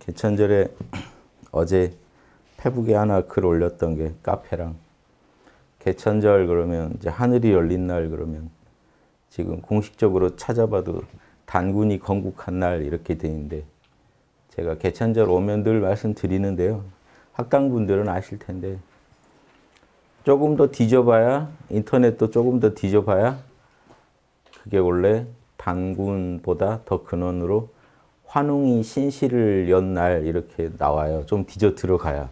개천절에 어제 페북에 하나 글 올렸던 게 카페랑 개천절 그러면 이제 하늘이 열린 날 그러면 지금 공식적으로 찾아봐도 단군이 건국한 날 이렇게 돼 있는데 제가 개천절 오면 늘 말씀드리는데요. 학당분들은 아실 텐데 조금 더 뒤져봐야 인터넷도 조금 더 뒤져봐야 그게 원래 단군보다 더 근원으로 환웅이 신시를 연 날 이렇게 나와요. 좀 뒤져 들어가야.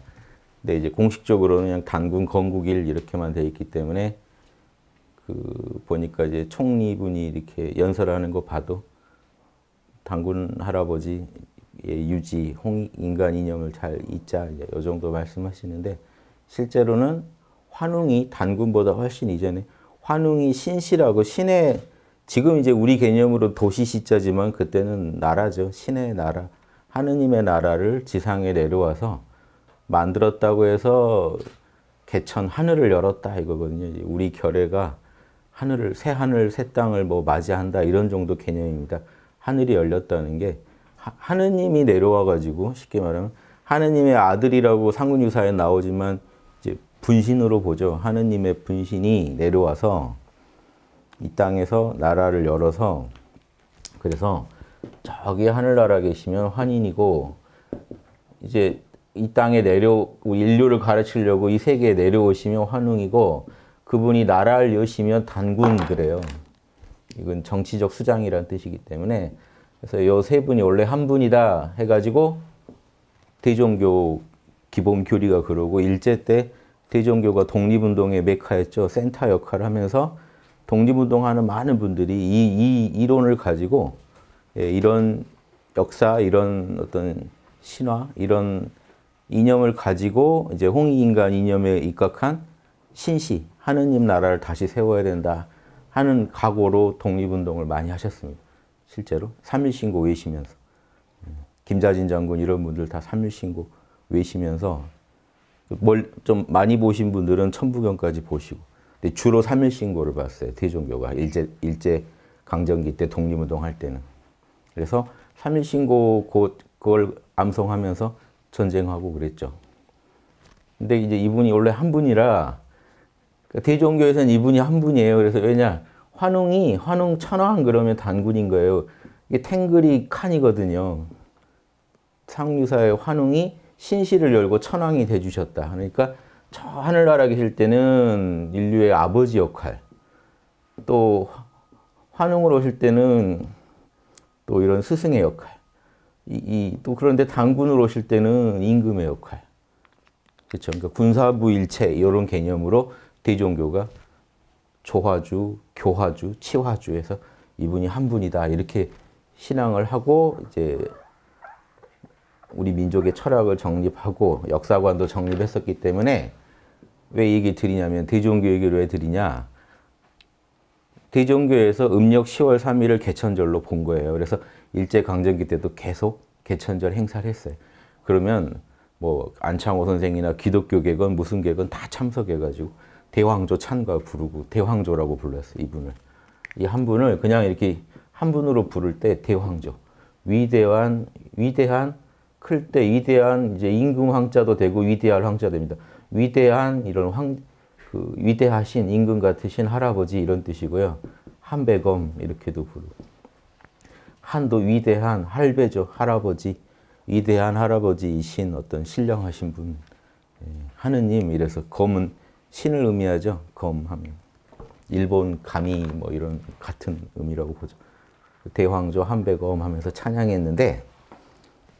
근데 이제 공식적으로는 그냥 단군 건국일 이렇게만 돼 있기 때문에 그 보니까 이제 총리분이 이렇게 연설하는 거 봐도 단군 할아버지의 유지, 홍, 인간 이념을 잘 잊자 이 정도 말씀하시는데 실제로는 환웅이 단군보다 훨씬 이전에 환웅이 신시라고 신의 지금 이제 우리 개념으로 도시 시자지만 그때는 나라죠. 신의 나라, 하느님의 나라를 지상에 내려와서 만들었다고 해서 개천 하늘을 열었다 이거거든요. 우리 결례가 하늘을 새 하늘 새 땅을 뭐 맞이한다 이런 정도 개념입니다. 하늘이 열렸다는 게 하, 느님이 내려와 가지고 쉽게 말하면 하느님의 아들이라고 상근유사에 나오지만 이제 분신으로 보죠. 하느님의 분신이 내려와서 이 땅에서 나라를 열어서 그래서 저기 하늘나라 계시면 환인이고 이제 이 땅에 내려 인류를 가르치려고 이 세계에 내려오시면 환웅이고 그분이 나라를 여시면 단군 그래요. 이건 정치적 수장이라는 뜻이기 때문에 그래서 요세 분이 원래 한 분이다 해가지고 대종교 기본 교리가 그러고 일제 때 대종교가 독립운동의 메카였죠 센터 역할을 하면서 독립운동하는 많은 분들이 이, 이 이론을 가지고 예, 이런 역사, 이런 어떤 신화, 이런 이념을 가지고 이제 홍익인간 이념에 입각한 신시, 하느님 나라를 다시 세워야 된다 하는 각오로 독립운동을 많이 하셨습니다. 실제로 3.1신고 외시면서 예, 김자진 장군 이런 분들 다 3.1신고 외시면서 뭘 좀 많이 보신 분들은 천부경까지 보시고 근데 주로 3일 신고를 봤어요. 대종교가 일제 일제 강점기 때 독립운동 할 때는. 그래서 3일 신고 그걸 암송하면서 전쟁하고 그랬죠. 근데 이제 이분이 원래 한 분이라 그러니까 대종교에서는 이분이 한 분이에요. 그래서 왜냐 환웅이 환웅 찬왕 그러면 단군인 거예요. 이게 탱글이 칸이거든요. 상류사의 환웅이 신시를 열고 천왕이 돼주셨다. 그러니까 저 하늘나라 계실 때는 인류의 아버지 역할, 또 환웅으로 오실 때는 또 이런 스승의 역할, 이, 이, 또 그런데 당군으로 오실 때는 임금의 역할, 그렇죠? 그러니까 군사부 일체 이런 개념으로 대종교가 조화주, 교화주, 치화주에서 이분이 한 분이다 이렇게 신앙을 하고 이제 우리 민족의 철학을 정립하고 역사관도 정립했었기 때문에 왜 얘기 드리냐면 대종교 얘기를 왜 드리냐. 대종교에서 음력 10월 3일을 개천절로 본 거예요. 그래서 일제강점기 때도 계속 개천절 행사를 했어요. 그러면 뭐 안창호 선생이나 기독교계건 무슨 계건 다 참석해가지고 대왕조 찬가 부르고 대왕조라고 불렀어요. 이분을. 이 한 분을 그냥 이렇게 한 분으로 부를 때 대왕조. 위대한, 위대한, 클 때 위대한, 이제 임금 황자도 되고 위대할 황자 됩니다. 위대한 이런 황, 그 위대하신 임금 같으신 할아버지 이런 뜻이고요. 한배검 이렇게도 부르고. 한도 위대한 할배죠. 할아버지. 위대한 할아버지이신 어떤 신령하신 분. 예, 하느님 이래서 검은 신을 의미하죠. 검 하면. 일본 감이 뭐 이런 같은 의미라고 보죠. 대황조 한백검 하면서 찬양했는데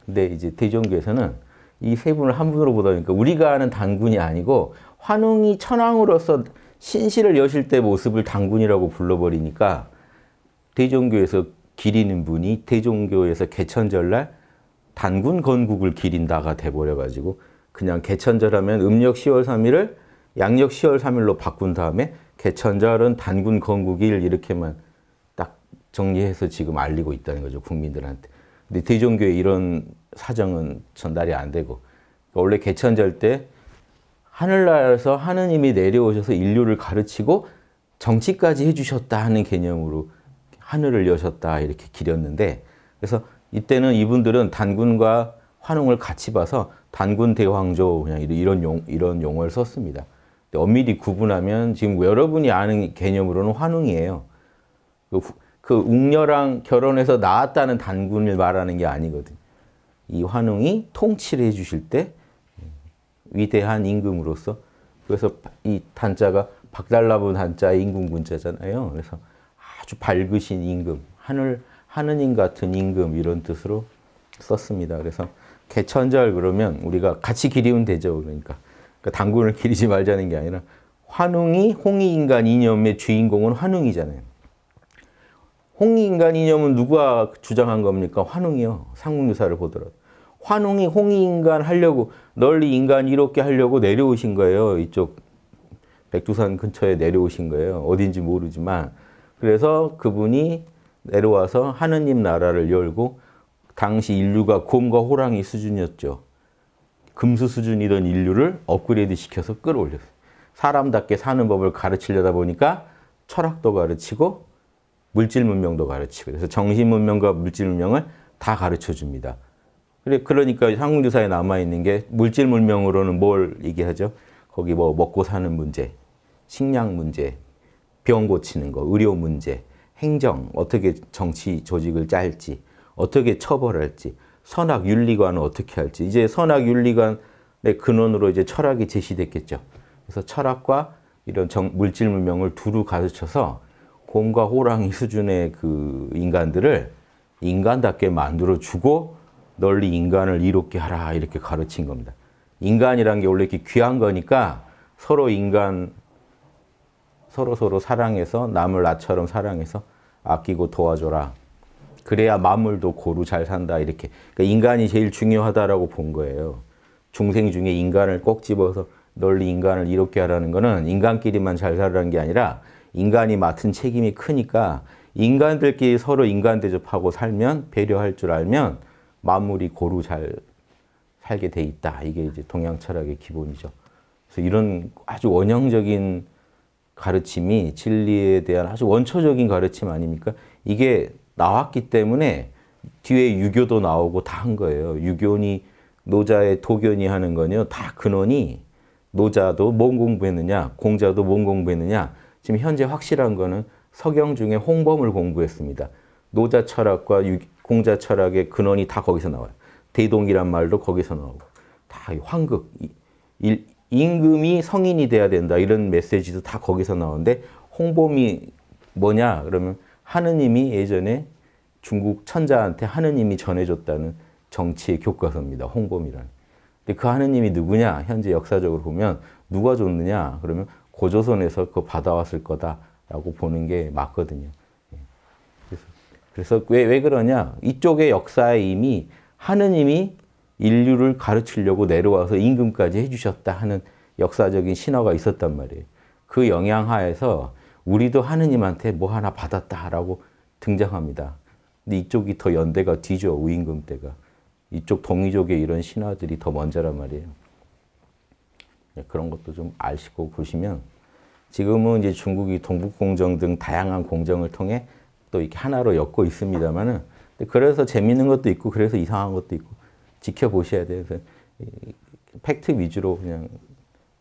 근데 이제 대종교에서는 이세 분을 한 분으로 보다 보니까 우리가 아는 단군이 아니고 환웅이 천황으로서 신실을 여실 때 모습을 단군이라고 불러버리니까 대종교에서 기리는 분이 대종교에서 개천절날 단군 건국을 기린다가 돼버려가지고 그냥 개천절하면 음력 10월 3일을 양력 10월 3일로 바꾼 다음에 개천절은 단군 건국일 이렇게만 딱 정리해서 지금 알리고 있다는 거죠 국민들한테. 근데 대종교에 이런 사정은 전달이 안 되고 그러니까 원래 개천절 때 하늘나라에서 하느님이 내려오셔서 인류를 가르치고 정치까지 해주셨다 하는 개념으로 하늘을 여셨다 이렇게 기렸는데 그래서 이때는 이분들은 단군과 환웅을 같이 봐서 단군 대황조 그냥 이런 용, 이런 용어를 썼습니다. 엄밀히 구분하면 지금 여러분이 아는 개념으로는 환웅이에요. 그그 웅녀랑 결혼해서 낳았다는 단군을 말하는 게 아니거든. 이 환웅이 통치를 해주실 때 음, 위대한 임금으로서 그래서 이 단자가 박달나무 단자 임금 군자잖아요. 그래서 아주 밝으신 임금, 하늘 하느님 같은 임금 이런 뜻으로 썼습니다. 그래서 개천절 그러면 우리가 같이 기리면 되죠. 그러니까, 그러니까 단군을 기리지 말자는 게 아니라 환웅이 홍익인간 이념의 주인공은 환웅이잖아요. 홍익인간 이념은 누가 주장한 겁니까? 환웅이요. 상국유사를 보더라도. 환웅이 홍익인간 하려고 널리 인간 이롭게 하려고 내려오신 거예요. 이쪽 백두산 근처에 내려오신 거예요. 어딘지 모르지만. 그래서 그분이 내려와서 하느님 나라를 열고 당시 인류가 곰과 호랑이 수준이었죠. 금수 수준이던 인류를 업그레이드 시켜서 끌어올렸어요. 사람답게 사는 법을 가르치려다 보니까 철학도 가르치고 물질 문명도 가르치고 그래서 정신 문명과 물질 문명을 다 가르쳐 줍니다. 그러니까 한국유사에 남아 있는 게 물질 문명으로는 뭘 얘기하죠? 거기 뭐 먹고 사는 문제, 식량 문제, 병 고치는 거, 의료 문제, 행정 어떻게 정치 조직을 짤지, 어떻게 처벌할지, 선악 윤리관은 어떻게 할지 이제 선악 윤리관의 근원으로 이제 철학이 제시됐겠죠. 그래서 철학과 이런 정, 물질 문명을 두루 가르쳐서 곰과 호랑이 수준의 그 인간들을 인간답게 만들어주고 널리 인간을 이롭게 하라 이렇게 가르친 겁니다. 인간이란 게 원래 이렇게 귀한 거니까 서로 인간 서로 서로 사랑해서 남을 나처럼 사랑해서 아끼고 도와줘라. 그래야 만물도 고루 잘 산다 이렇게. 그러니까 인간이 제일 중요하다라고 본 거예요. 중생 중에 인간을 꼭 집어서 널리 인간을 이롭게 하라는 거는 인간끼리만 잘 살라는 게 아니라 인간이 맡은 책임이 크니까 인간들끼리 서로 인간 대접하고 살면 배려할 줄 알면 만물이 고루 잘 살게 돼 있다. 이게 이제 동양 철학의 기본이죠. 그래서 이런 아주 원형적인 가르침이 진리에 대한 아주 원초적인 가르침 아닙니까? 이게 나왔기 때문에 뒤에 유교도 나오고 다 한 거예요. 유교니 노자의 도견이 하는 거요다 근원이 노자도 뭔 공부했느냐, 공자도 뭔 공부했느냐 지금 현재 확실한 거는 서경 중에 홍범을 공부했습니다. 노자 철학과 공자 철학의 근원이 다 거기서 나와요. 대동이란 말도 거기서 나오고 다 황극, 임금이 성인이 돼야 된다 이런 메시지도 다 거기서 나오는데 홍범이 뭐냐 그러면 하느님이 예전에 중국 천자한테 하느님이 전해줬다는 정치의 교과서입니다. 홍범이라는. 근데 그 하느님이 누구냐? 현재 역사적으로 보면 누가 줬느냐? 그러면 고조선에서 그 받아왔을 거다라고 보는 게 맞거든요. 예. 그래서, 그래서 왜, 왜 그러냐? 이쪽의 역사에 이미 하느님이 인류를 가르치려고 내려와서 임금까지 해주셨다 하는 역사적인 신화가 있었단 말이에요. 그 영향하에서 우리도 하느님한테 뭐 하나 받았다라고 등장합니다. 근데 이쪽이 더 연대가 뒤죠, 우임금 때가. 이쪽 동이족의 이런 신화들이 더 먼저란 말이에요. 예, 그런 것도 좀 아시고 보시면 지금은 이제 중국이 동북공정 등 다양한 공정을 통해 또 이렇게 하나로 엮고 있습니다만은 그래서 재밌는 것도 있고 그래서 이상한 것도 있고 지켜보셔야 돼요. 서 팩트 위주로 그냥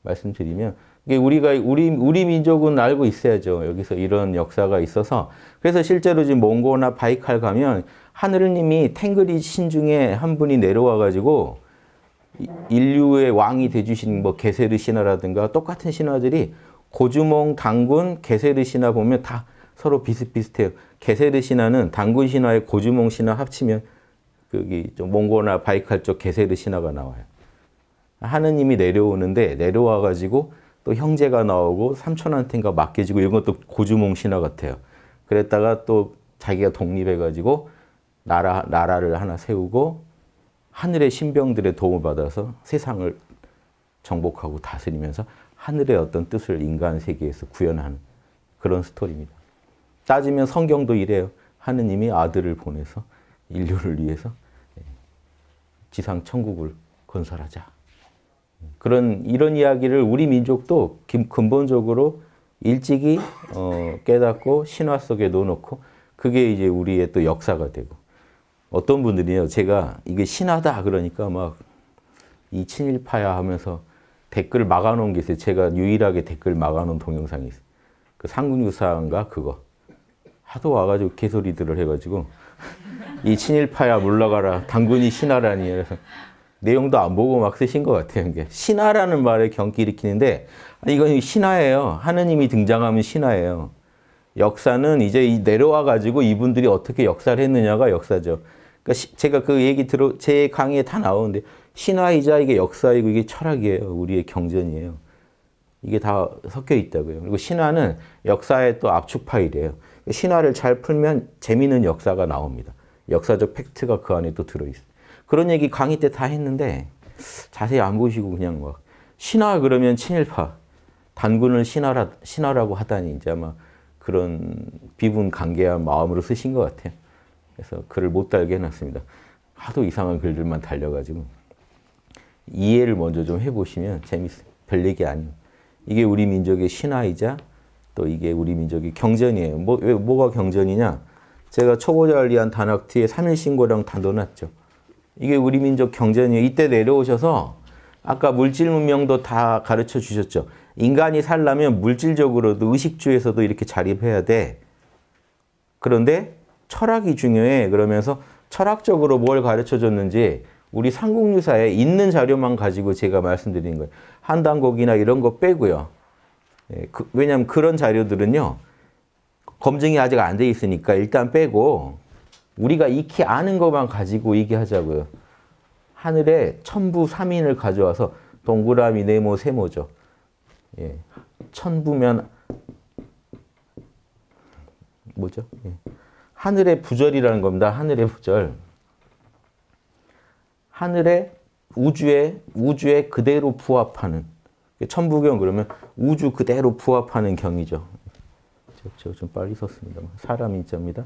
말씀드리면 우리가 우리 우리 민족은 알고 있어야죠. 여기서 이런 역사가 있어서 그래서 실제로 지금 몽고나 바이칼 가면 하늘님이 탱그리 신 중에 한 분이 내려와 가지고 인류의 왕이 되주신 뭐 게세르 신화라든가 똑같은 신화들이 고주몽, 당군, 개세르 신화 보면 다 서로 비슷비슷해요. 게세르 신화는 당군 신화의 고주몽 신화 합치면 거기 좀 몽고나 바이칼 쪽 게세르 신화가 나와요. 하느님이 내려오는데 내려와 가지고 또 형제가 나오고 삼촌한테가 맡겨지고 이런 것도 고주몽 신화 같아요. 그랬다가 또 자기가 독립해 가지고 나라 나라를 하나 세우고 하늘의 신병들의 도움을 받아서 세상을 정복하고 다스리면서 하늘의 어떤 뜻을 인간 세계에서 구현하는 그런 스토리입니다. 따지면 성경도 이래요. 하느님이 아들을 보내서 인류를 위해서 예, 지상 천국을 건설하자. 그런 이런 이야기를 우리 민족도 근본적으로 일찍이 어, 깨닫고 신화 속에 넣어놓고 그게 이제 우리의 또 역사가 되고 어떤 분들이요. 제가 이게 신하다 그러니까 막 이 친일파야 하면서 댓글 막아놓은 게 있어요. 제가 유일하게 댓글 막아놓은 동영상이 있어요. 그 상군유사인가 그거. 하도 와가지고 개소리들을 해가지고 이 친일파야 물러가라 당군이 신하라니 그래서 내용도 안 보고 막 쓰신 것 같아요. 신하라는 말에 경기 일으키는데 이건 신화예요. 하느님이 등장하면 신화예요. 역사는 이제 내려와 가지고 이분들이 어떻게 역사를 했느냐가 역사죠. 그러니까 제가 그 얘기 들어 제 강의에 다 나오는데 신화이자 이게 역사이고 이게 철학이에요. 우리의 경전이에요. 이게 다 섞여 있다고요. 그리고 신화는 역사의 또 압축 파일이에요. 신화를 잘 풀면 재미있는 역사가 나옵니다. 역사적 팩트가 그 안에 또 들어있어요. 그런 얘기 강의 때 다 했는데 자세히 안 보시고 그냥 막 신화 그러면 친일파, 단군을 신화라, 신화라고 하다니 이제 아마 그런 비분 관계한 마음으로 쓰신 것 같아요. 그래서 글을 못 달게 해놨습니다. 하도 이상한 글들만 달려가지고 이해를 먼저 좀 해보시면 재밌어요. 별 얘기 아니에요. 이게 우리 민족의 신화이자 또 이게 우리 민족의 경전이에요. 뭐, 왜, 뭐가 경전이냐? 제가 초보자를 위한 단학티에 3일 신고랑 다넣어죠 이게 우리 민족 경전이에요. 이때 내려오셔서 아까 물질 문명도 다 가르쳐 주셨죠. 인간이 살려면 물질적으로도 의식주에서도 이렇게 자립해야 돼. 그런데 철학이 중요해. 그러면서 철학적으로 뭘 가르쳐 줬는지 우리 삼국유사에 있는 자료만 가지고 제가 말씀드린 거예요. 한단곡이나 이런 거 빼고요. 예, 그, 왜냐하면 그런 자료들은요. 검증이 아직 안 돼 있으니까 일단 빼고 우리가 익히 아는 것만 가지고 얘기하자고요. 하늘에 천부삼인을 가져와서 동그라미, 네모, 세모죠. 예, 천부면 뭐죠? 예. 하늘의 부절이라는 겁니다. 하늘의 부절. 하늘의 우주에 우주에 그대로 부합하는 천부경 그러면 우주 그대로 부합하는 경이죠. 제가 좀 빨리 썼습니다 사람 인자입니다.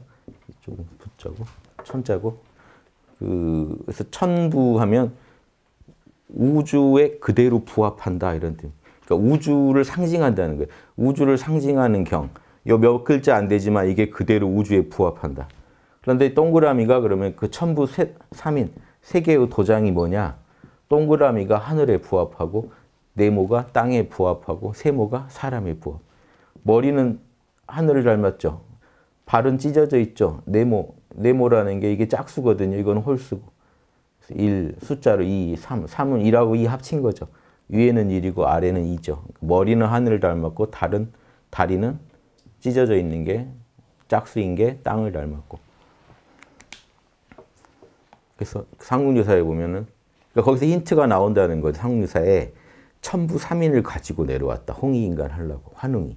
조금 붙자고 천자고 그 그래서 천부하면 우주에 그대로 부합한다 이런 뜻. 그러니까 우주를 상징한다는 거예요. 우주를 상징하는 경. 요몇 글자 안 되지만 이게 그대로 우주에 부합한다. 그런데 동그라미가 그러면 그 천부 3인, 세 개의 도장이 뭐냐? 동그라미가 하늘에 부합하고 네모가 땅에 부합하고 세모가 사람에 부합. 머리는 하늘을 닮았죠. 발은 찢어져 있죠. 네모, 네모라는 게 이게 짝수거든요. 이건 홀수고. 1, 숫자로 2, 3, 3은 1하고 2 합친 거죠. 위에는 1이고 아래는 2죠. 머리는 하늘을 닮았고 달은, 다리는 찢어져 있는 게 짝수인 게 땅을 닮았고 그래서 상궁유사에 보면은 그러니까 거기서 힌트가 나온다는 거죠. 상국유사에 천부삼인을 가지고 내려왔다. 홍의인간 하려고 환웅이.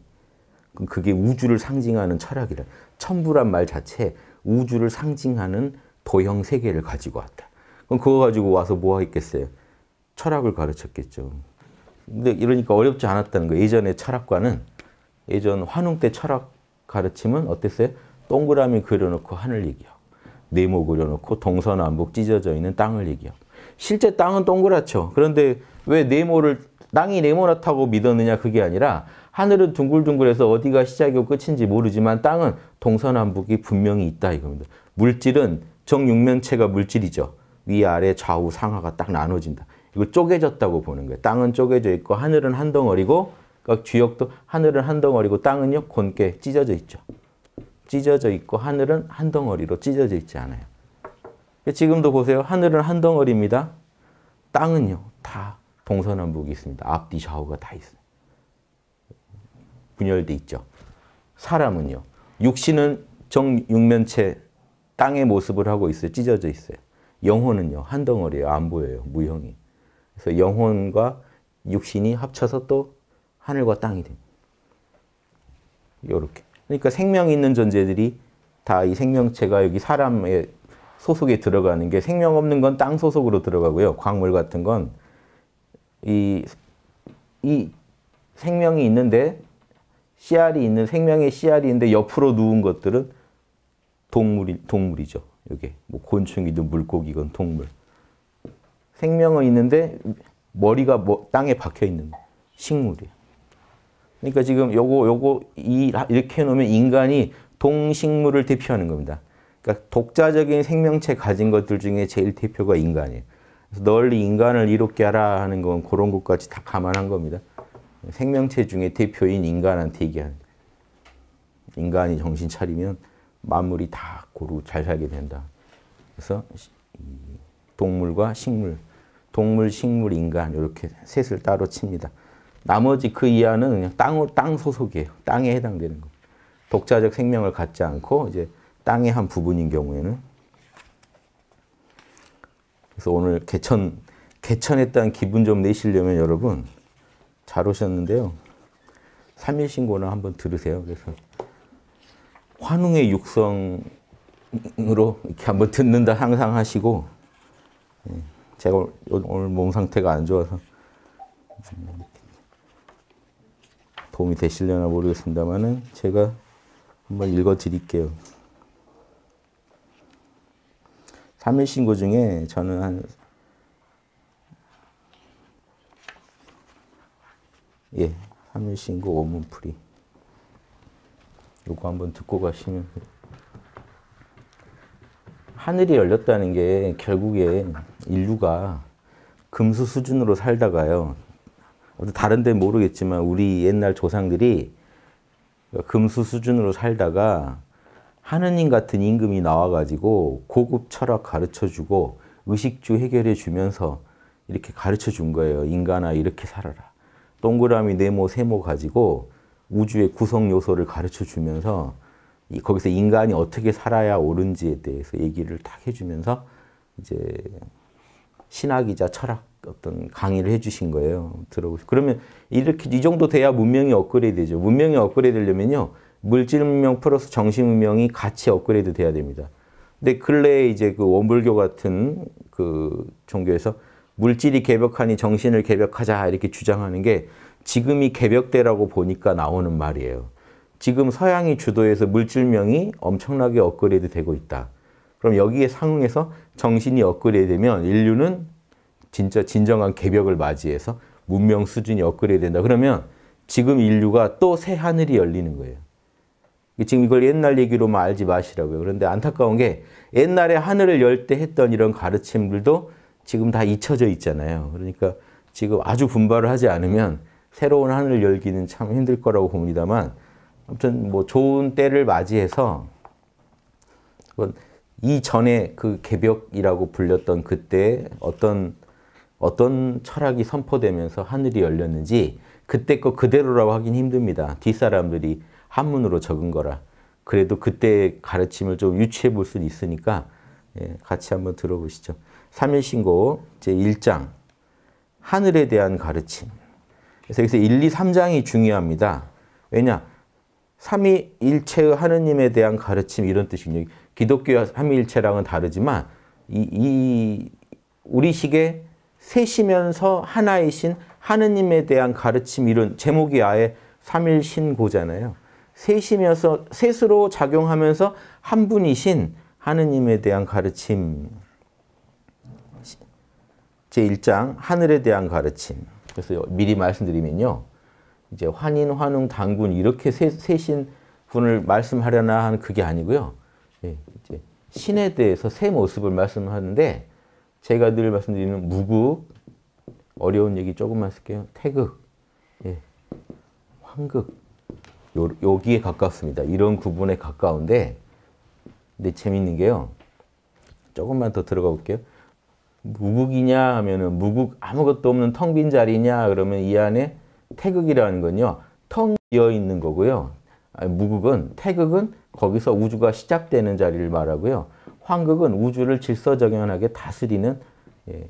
그게 우주를 상징하는 철학이라. 천부란 말 자체 우주를 상징하는 도형 세계를 가지고 왔다. 그럼 그거 가지고 와서 뭐 하겠어요? 철학을 가르쳤겠죠. 근데 이러니까 어렵지 않았다는 거 예전의 철학과는 예전 환웅 때 철학 가르침은 어땠어요? 동그라미 그려놓고 하늘 얘기요. 네모 그려놓고 동서남북 찢어져 있는 땅을 얘기요. 실제 땅은 동그랗죠. 그런데 왜 네모를 땅이 네모나다고 믿었느냐 그게 아니라 하늘은 둥글둥글해서 어디가 시작이고 끝인지 모르지만 땅은 동서남북이 분명히 있다 이겁니다. 물질은 정육면체가 물질이죠. 위아래 좌우 상하가 딱 나눠진다. 이걸 쪼개졌다고 보는 거예요. 땅은 쪼개져 있고 하늘은 한 덩어리고 각 주역도 하늘은 한 덩어리고 땅은요 곤게 찢어져 있죠. 찢어져 있고 하늘은 한 덩어리로 찢어져 있지 않아요. 지금도 보세요. 하늘은 한 덩어리입니다. 땅은요 다 동서남북이 있습니다. 앞뒤 좌우가 다 있어요. 분열돼 있죠. 사람은요 육신은 정육면체 땅의 모습을 하고 있어요. 찢어져 있어요. 영혼은요 한 덩어리예요. 안 보여요. 무형이. 그래서 영혼과 육신이 합쳐서 또 하늘과 땅이 됩 요렇게. 그러니까 생명 있는 존재들이 다 이 생명체가 여기 사람의 소속에 들어가는 게 생명 없는 건 땅 소속으로 들어가고요. 광물 같은 건 이 이 생명이 있는데 씨알이 있는 생명의 씨알인데 옆으로 누운 것들은 동물이 동물이죠. 이게 뭐 곤충이든 물고기건 동물. 생명은 있는데 머리가 뭐 땅에 박혀 있는 식물이에요. 그러니까 지금 요거 요거 이 이렇게 해 놓으면 인간이 동식물을 대표하는 겁니다. 그러니까 독자적인 생명체 가진 것들 중에 제일 대표가 인간이에요. 그래서 널리 인간을 이롭게 하라 하는 건 그런 것까지 다 감안한 겁니다. 생명체 중에 대표인 인간한테 얘기하는 인간이 정신 차리면 만물이 다 고루 잘 살게 된다. 그래서 동물과 식물, 동물, 식물, 인간 이렇게 셋을 따로 칩니다. 나머지 그 이하는 그냥 땅, 땅 소속이에요. 땅에 해당되는 거. 독자적 생명을 갖지 않고 이제 땅의 한 부분인 경우에는 그래서 오늘 개천 개천에 대한 기분 좀 내시려면 여러분 잘 오셨는데요. 3일 신고나 한번 들으세요. 그래서 환웅의 육성으로 이렇게 한번 듣는다 상상하시고 예, 제가 오늘 몸 상태가 안 좋아서 도움이 되실려나 모르겠습니다만은 제가 한번 읽어 드릴게요. 3일 신고 중에 저는 한 예, 3일 신고 5문 풀이 요거 한번 듣고 가시면 하늘이 열렸다는 게 결국에 인류가 금수 수준으로 살다가요. 다른 데 모르겠지만 우리 옛날 조상들이 금수 수준으로 살다가 하느님 같은 임금이 나와가지고 고급 철학 가르쳐주고 의식주 해결해 주면서 이렇게 가르쳐 준 거예요. 인간아 이렇게 살아라. 동그라미, 네모, 세모 가지고 우주의 구성 요소를 가르쳐 주면서 거기서 인간이 어떻게 살아야 옳은지에 대해서 얘기를 딱 해주면서 이제 신학이자 철학 어떤 강의를 해주신 거예요. 들어보시 그러면 이렇게 이 정도 돼야 문명이 업그레이드죠. 문명이 업그레이드되려면요 물질 문명 플러스 정신 문명이 같이 업그레이드 돼야 됩니다. 근데 근래에 이제 그 원불교 같은 그 종교에서 물질이 개벽하니 정신을 개벽하자 이렇게 주장하는 게 지금이 개벽대라고 보니까 나오는 말이에요. 지금 서양이 주도해서 물질명이 엄청나게 업그레이드 되고 있다. 그럼 여기에 상응해서 정신이 업그레이드 되면 인류는 진짜 진정한 개벽을 맞이해서 문명 수준이 업그레이드 된다. 그러면 지금 인류가 또 새 하늘이 열리는 거예요. 지금 이걸 옛날 얘기로만 알지 마시라고요. 그런데 안타까운 게 옛날에 하늘을 열 때 했던 이런 가르침들도 지금 다 잊혀져 있잖아요. 그러니까 지금 아주 분발을 하지 않으면 새로운 하늘을 열기는 참 힘들 거라고 봅니다만 아무튼 뭐 좋은 때를 맞이해서 이전에 그 개벽이라고 불렸던 그때 어떤 어떤 철학이 선포되면서 하늘이 열렸는지 그때 거 그대로라고 하긴 힘듭니다. 뒷사람들이 한문으로 적은 거라. 그래도 그때 가르침을 좀 유추해 볼수 있으니까 예, 같이 한번 들어보시죠. 3일신고 제1장 하늘에 대한 가르침 그래서 여기서 1, 2, 3장이 중요합니다. 왜냐? 삼위일체의 하느님에 대한 가르침 이런 뜻이군요. 기독교와 삼위일체랑은 다르지만 이, 이 우리식의 셋이면서 하나이신 하느님에 대한 가르침 이런 제목이 아예 삼일신고잖아요. 셋이면서 셋으로 작용하면서 한 분이신 하느님에 대한 가르침 제1장 하늘에 대한 가르침 그래서 미리 말씀드리면요. 이제 환인, 환웅, 당군 이렇게 세, 세신 분을 말씀하려나 하는 그게 아니고요. 예, 이제 신에 대해서 새 모습을 말씀하는데 제가 늘 말씀드리는 무극, 어려운 얘기 조금만 쓸게요. 태극, 예. 황극, 요, 여기에 가깝습니다. 이런 구분에 가까운데, 근데 재밌는 게요. 조금만 더 들어가 볼게요. 무극이냐 하면은 무극 아무것도 없는 텅 빈 자리냐 그러면 이 안에 태극이라는 건요. 텅 비어 있는 거고요. 아니, 무극은 태극은 거기서 우주가 시작되는 자리를 말하고요. 황극은 우주를 질서정연하게 다스리는 예,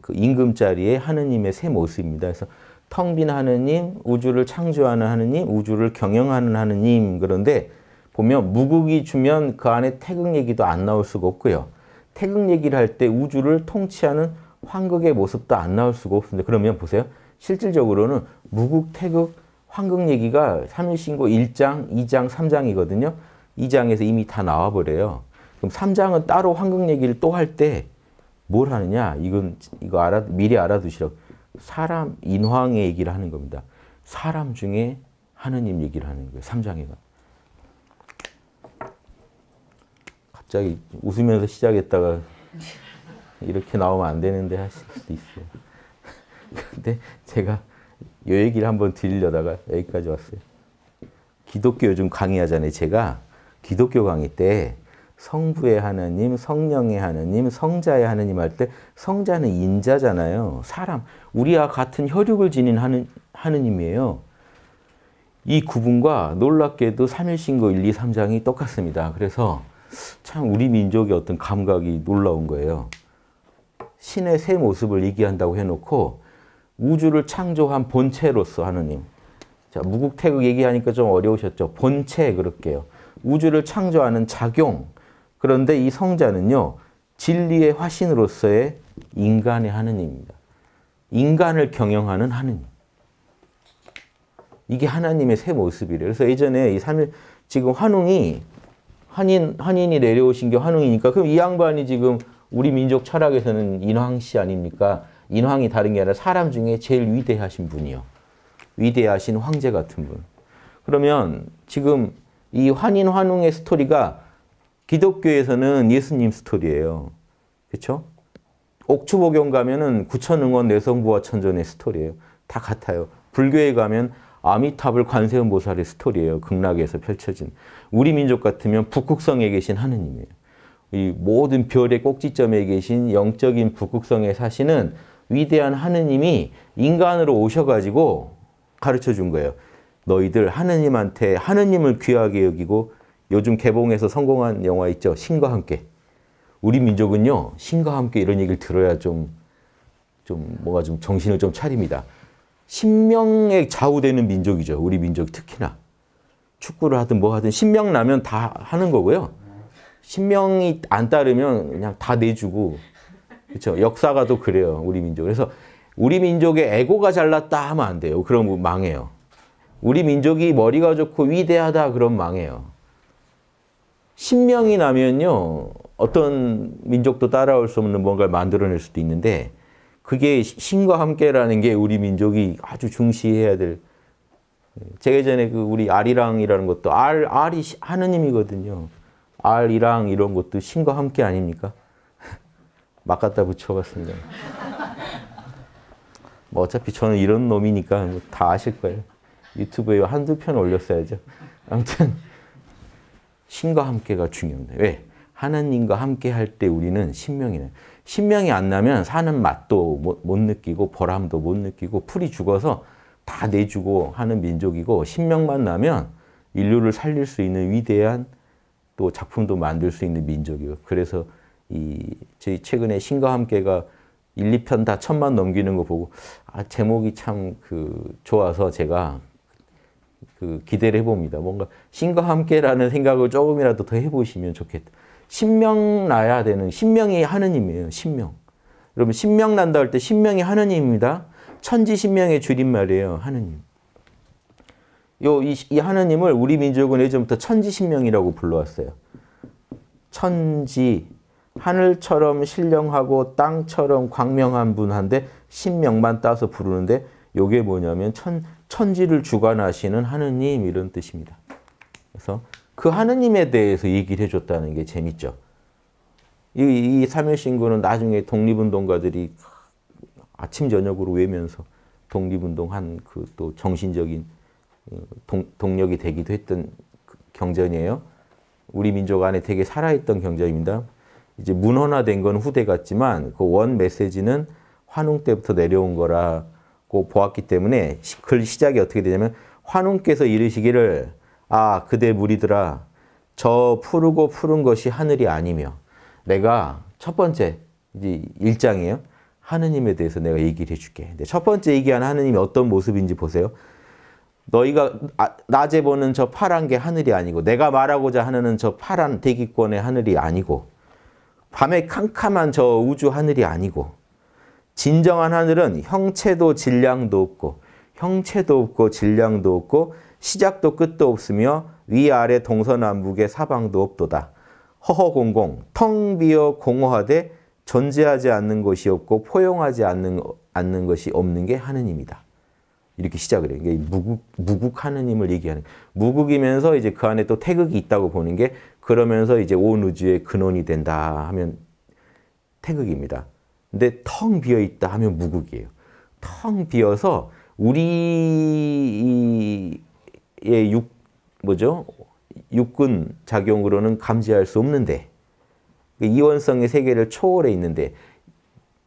그 임금 자리에 하느님의 새 모습입니다. 그래서 텅빈 하느님, 우주를 창조하는 하느님, 우주를 경영하는 하느님 그런데 보면 무국이 주면 그 안에 태극 얘기도 안 나올 수가 없고요. 태극 얘기를 할 때 우주를 통치하는 황극의 모습도 안 나올 수가 없습니 그러면 보세요. 실질적으로는 무국, 태극, 황극 얘기가 삼일신고 1장, 2장, 3장이거든요. 2장에서 이미 다 나와버려요. 그럼 3장은 따로 황극 얘기를 또 할 때 뭘 하느냐? 이건 이거 알아 미리 알아두시라 사람 인황의 얘기를 하는 겁니다. 사람 중에 하느님 얘기를 하는 거예요. 3장에가. 갑자기 웃으면서 시작했다가 이렇게 나오면 안 되는데 하실 수도 있어요. 근데 제가 요 얘기를 한번 드리려다가 여기까지 왔어요. 기독교 요즘 강의하잖아요. 제가 기독교 강의 때 성부의 하나님, 성령의 하나님, 성자의 하나님 할 때 성자는 인자잖아요. 사람, 우리와 같은 혈육을 지닌 하는, 하느님이에요. 이 구분과 놀랍게도 3일신고 1, 2, 3장이 똑같습니다. 그래서 참 우리 민족의 어떤 감각이 놀라운 거예요. 신의 새 모습을 얘기한다고 해놓고 우주를 창조한 본체로서 하느님. 자, 무국태극 얘기하니까 좀 어려우셨죠? 본체 그럴게요. 우주를 창조하는 작용, 그런데 이 성자는요. 진리의 화신으로서의 인간의 하느님입니다. 인간을 경영하는 하느님. 이게 하나님의 새 모습이래요. 그래서 예전에 이 3일 지금 환웅이 한인 한인이 내려오신 게 환웅이니까 그럼 이 양반이 지금 우리 민족 철학에서는 인왕 씨 아닙니까? 인왕이 다른 게 아니라 사람 중에 제일 위대하신 분이요. 위대하신 황제 같은 분. 그러면 지금 이 환인 환웅의 스토리가 기독교에서는 예수님 스토리예요. 그렇죠? 옥추복경 가면은 구천응원 내성부와 천전의 스토리예요. 다 같아요. 불교에 가면 아미타불 관세음 보살의 스토리예요. 극락에서 펼쳐진. 우리 민족 같으면 북극성에 계신 하느님이에요. 이 모든 별의 꼭지점에 계신 영적인 북극성에 사시는 위대한 하느님이 인간으로 오셔가지고 가르쳐 준 거예요. 너희들 하느님한테 하느님을 귀하게 여기고 요즘 개봉해서 성공한 영화 있죠. 신과 함께. 우리 민족은요. 신과 함께 이런 얘기를 들어야 좀, 좀 뭔가 좀 정신을 좀 차립니다. 신명에 좌우되는 민족이죠. 우리 민족 이 특히나. 축구를 하든 뭐 하든 신명 나면 다 하는 거고요. 신명이 안 따르면 그냥 다 내주고 그렇죠. 역사가 도 그래요. 우리 민족. 그래서 우리 민족의 에고가 잘났다 하면 안 돼요. 그럼 망해요. 우리 민족이 머리가 좋고 위대하다 그럼 망해요. 신명이 나면요. 어떤 민족도 따라올 수 없는 뭔가를 만들어낼 수도 있는데 그게 신과 함께라는 게 우리 민족이 아주 중시해야 될 제가 전에 그 우리 아리랑이라는 것도 알, 알이 하느님이거든요. 알이랑 이런 것도 신과 함께 아닙니까? 막 갖다 붙여봤습니다. 뭐 어차피 저는 이런 놈이니까 다 아실 거예요. 유튜브에 한두 편 올렸어야죠. 아무튼 신과 함께가 중요합니다. 왜? 하나님과 함께 할 때 우리는 신명이네. 신명이 안 나면 사는 맛도 못 느끼고 보람도 못 느끼고 풀이 죽어서 다 내주고 하는 민족이고 신명만 나면 인류를 살릴 수 있는 위대한 또 작품도 만들 수 있는 민족이고 그래서 이 저희 최근에 신과 함께가 1, 2편 다 천만 넘기는 거 보고 아 제목이 참 그 좋아서 제가 그 기대를 해봅니다. 뭔가 신과 함께라는 생각을 조금이라도 더 해보시면 좋겠다. 신명 나야 되는 신명이 하느님이에요. 신명. 여러분 신명 난다 할 때 신명이 하느님입니다. 천지 신명의 줄임말이에요. 하느님. 요이 이 하느님을 우리 민족은 예전부터 천지 신명이라고 불러왔어요. 천지 하늘처럼 신령하고 땅처럼 광명한 분한데 신명만 따서 부르는데 요게 뭐냐면 천 천지를 주관하시는 하느님 이런 뜻입니다. 그래서 그 하느님에 대해서 얘기를 해줬다는 게 재밌죠. 이, 삼일신고는 나중에 독립운동가들이 아침 저녁으로 외면서 독립운동한 그 또 정신적인 어, 동, 동력이 되기도 했던 그 경전이에요. 우리 민족 안에 되게 살아있던 경전입니다. 이제 문헌화된 건 후대 같지만 그 원 메시지는 환웅 때부터 내려온 거라 보았기 때문에 글 그 시작이 어떻게 되냐면 환웅께서 이르시기를 아 그대 무리들아 저 푸르고 푸른 것이 하늘이 아니며 내가 첫 번째 이제 1장이에요. 하느님에 대해서 내가 얘기를 해줄게. 근데 첫 번째 얘기하는 하느님이 어떤 모습인지 보세요. 너희가 아, 낮에 보는 저 파란 게 하늘이 아니고 내가 말하고자 하는 저 파란 대기권의 하늘이 아니고 밤에 캄캄한 저 우주 하늘이 아니고 진정한 하늘은 형체도 질량도 없고 형체도 없고 질량도 없고 시작도 끝도 없으며 위아래 동서남북의 사방도 없도다. 허허공공 텅 비어 공허하되 존재하지 않는 것이 없고 포용하지 않는, 않는 것이 없는 게 하느님이다. 이렇게 시작을 해요. 이게 무국, 무국 하느님을 얘기하는 무국이면서 이제 그 안에 또 태극이 있다고 보는 게 그러면서 이제 온 우주의 근원이 된다 하면 태극입니다. 근데 텅 비어 있다 하면 무극이에요. 텅 비어서 우리의 육 뭐죠? 육군 작용으로는 감지할 수 없는데 그 이원성의 세계를 초월해 있는데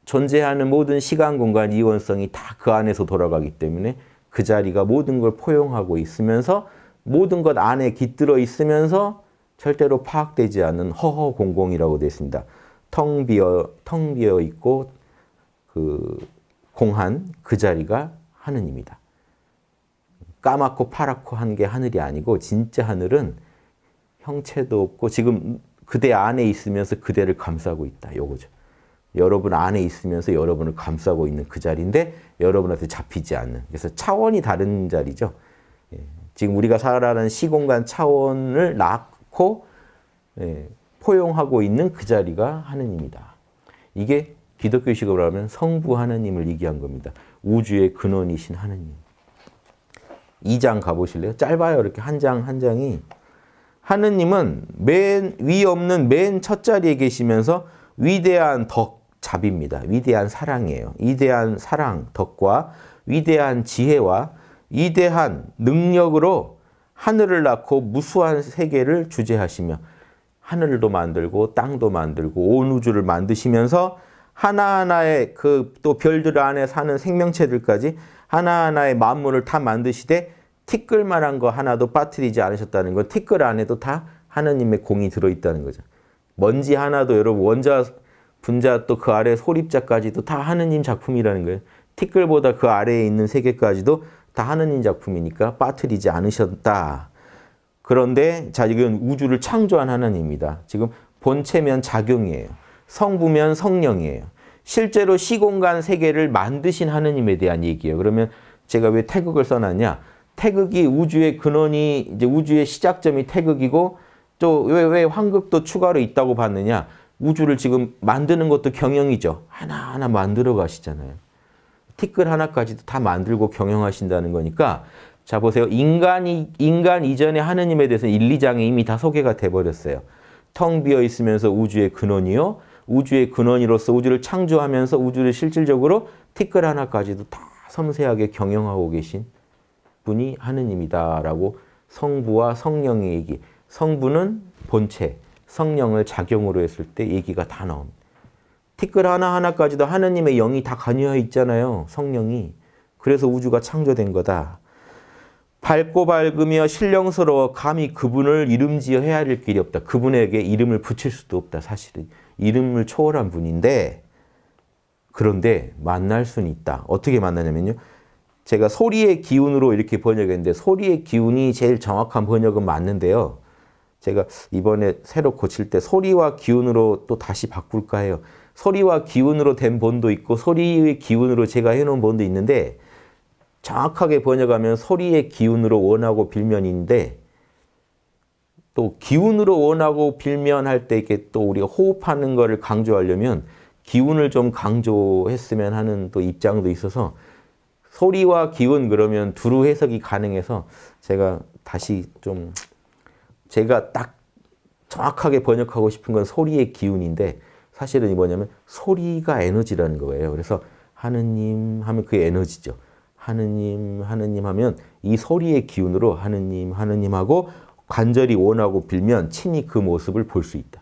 존재하는 모든 시간, 공간, 이원성이 다 그 안에서 돌아가기 때문에 그 자리가 모든 걸 포용하고 있으면서 모든 것 안에 깃들어 있으면서 절대로 파악되지 않는 허허공공이라고 되어 있습니다. 텅 비어 텅 비어 있고 그 공한 그 자리가 하늘입니다. 까맣고 파랗고 한 게 하늘이 아니고 진짜 하늘은 형체도 없고 지금 그대 안에 있으면서 그대를 감싸고 있다. 요거죠. 여러분 안에 있으면서 여러분을 감싸고 있는 그 자리인데 여러분한테 잡히지 않는. 그래서 차원이 다른 자리죠. 예. 지금 우리가 살아가는 시공간 차원을 낳고 예. 포용하고 있는 그 자리가 하느님이다. 이게 기독교식으로 하면 성부 하느님을 얘기한 겁니다. 우주의 근원이신 하느님. 2장 가보실래요? 짧아요. 이렇게 한 장 한 장이. 하느님은 맨 위 없는 맨 첫 자리에 계시면서 위대한 덕, 자입니다 위대한 사랑이에요. 위대한 사랑, 덕과 위대한 지혜와 위대한 능력으로 하늘을 낳고 무수한 세계를 주재하시며 하늘도 만들고 땅도 만들고 온 우주를 만드시면서 하나하나의 그 또 별들 안에 사는 생명체들까지 하나하나의 만물을 다 만드시되 티끌만한 거 하나도 빠뜨리지 않으셨다는 건 티끌 안에도 다하느님의 공이 들어있다는 거죠. 먼지 하나도 여러분 원자 분자 또 그 아래 소립자까지도 다 하느님 작품이라는 거예요. 티끌보다 그 아래에 있는 세계까지도 다 하느님 작품이니까 빠뜨리지 않으셨다. 그런데 자 이건 우주를 창조한 하나님입니다. 지금 본체면 작용이에요. 성부면 성령이에요. 실제로 시공간 세계를 만드신 하느님에 대한 얘기예요. 그러면 제가 왜 태극을 써놨냐? 태극이 우주의 근원이 이제 우주의 시작점이 태극이고 또 왜 왜 황극도 추가로 있다고 봤느냐? 우주를 지금 만드는 것도 경영이죠. 하나하나 만들어 가시잖아요. 티끌 하나까지도 다 만들고 경영하신다는 거니까 자 보세요. 인간이 인간 이전에 하느님에 대해서 1, 2장에 이미 다 소개가 돼 버렸어요. 텅 비어 있으면서 우주의 근원이요. 우주의 근원이로서 우주를 창조하면서 우주를 실질적으로 티끌 하나까지도 다 섬세하게 경영하고 계신 분이 하느님이다라고 성부와 성령의 얘기. 성부는 본체, 성령을 작용으로 했을 때 얘기가 다 나옵니다. 티끌 하나하나까지도 하느님의 영이 다 관여해 있잖아요. 성령이. 그래서 우주가 창조된 거다. 밝고 밝으며 신령스러워 감히 그분을 이름지어 헤아릴 길이 없다. 그분에게 이름을 붙일 수도 없다. 사실은 이름을 초월한 분인데 그런데 만날 수는 있다. 어떻게 만나냐면요. 제가 소리의 기운으로 이렇게 번역했는데 소리의 기운이 제일 정확한 번역은 맞는데요. 제가 이번에 새로 고칠 때 소리와 기운으로 또 다시 바꿀까 해요. 소리와 기운으로 된 본도 있고 소리의 기운으로 제가 해놓은 본도 있는데 정확하게 번역하면 소리의 기운으로 원하고 빌면인데 또 기운으로 원하고 빌면할 때 이렇게 또 우리가 호흡하는 것을 강조하려면 기운을 좀 강조했으면 하는 또 입장도 있어서 소리와 기운 그러면 두루 해석이 가능해서 제가 다시 좀 제가 딱 정확하게 번역하고 싶은 건 소리의 기운인데 사실은 뭐냐면 소리가 에너지라는 거예요. 그래서 하느님 하면 그 에너지죠. 하느님 하느님 하면 이 소리의 기운으로 하느님 하느님 하고 관절이 원하고 빌면 친히 그 모습을 볼 수 있다.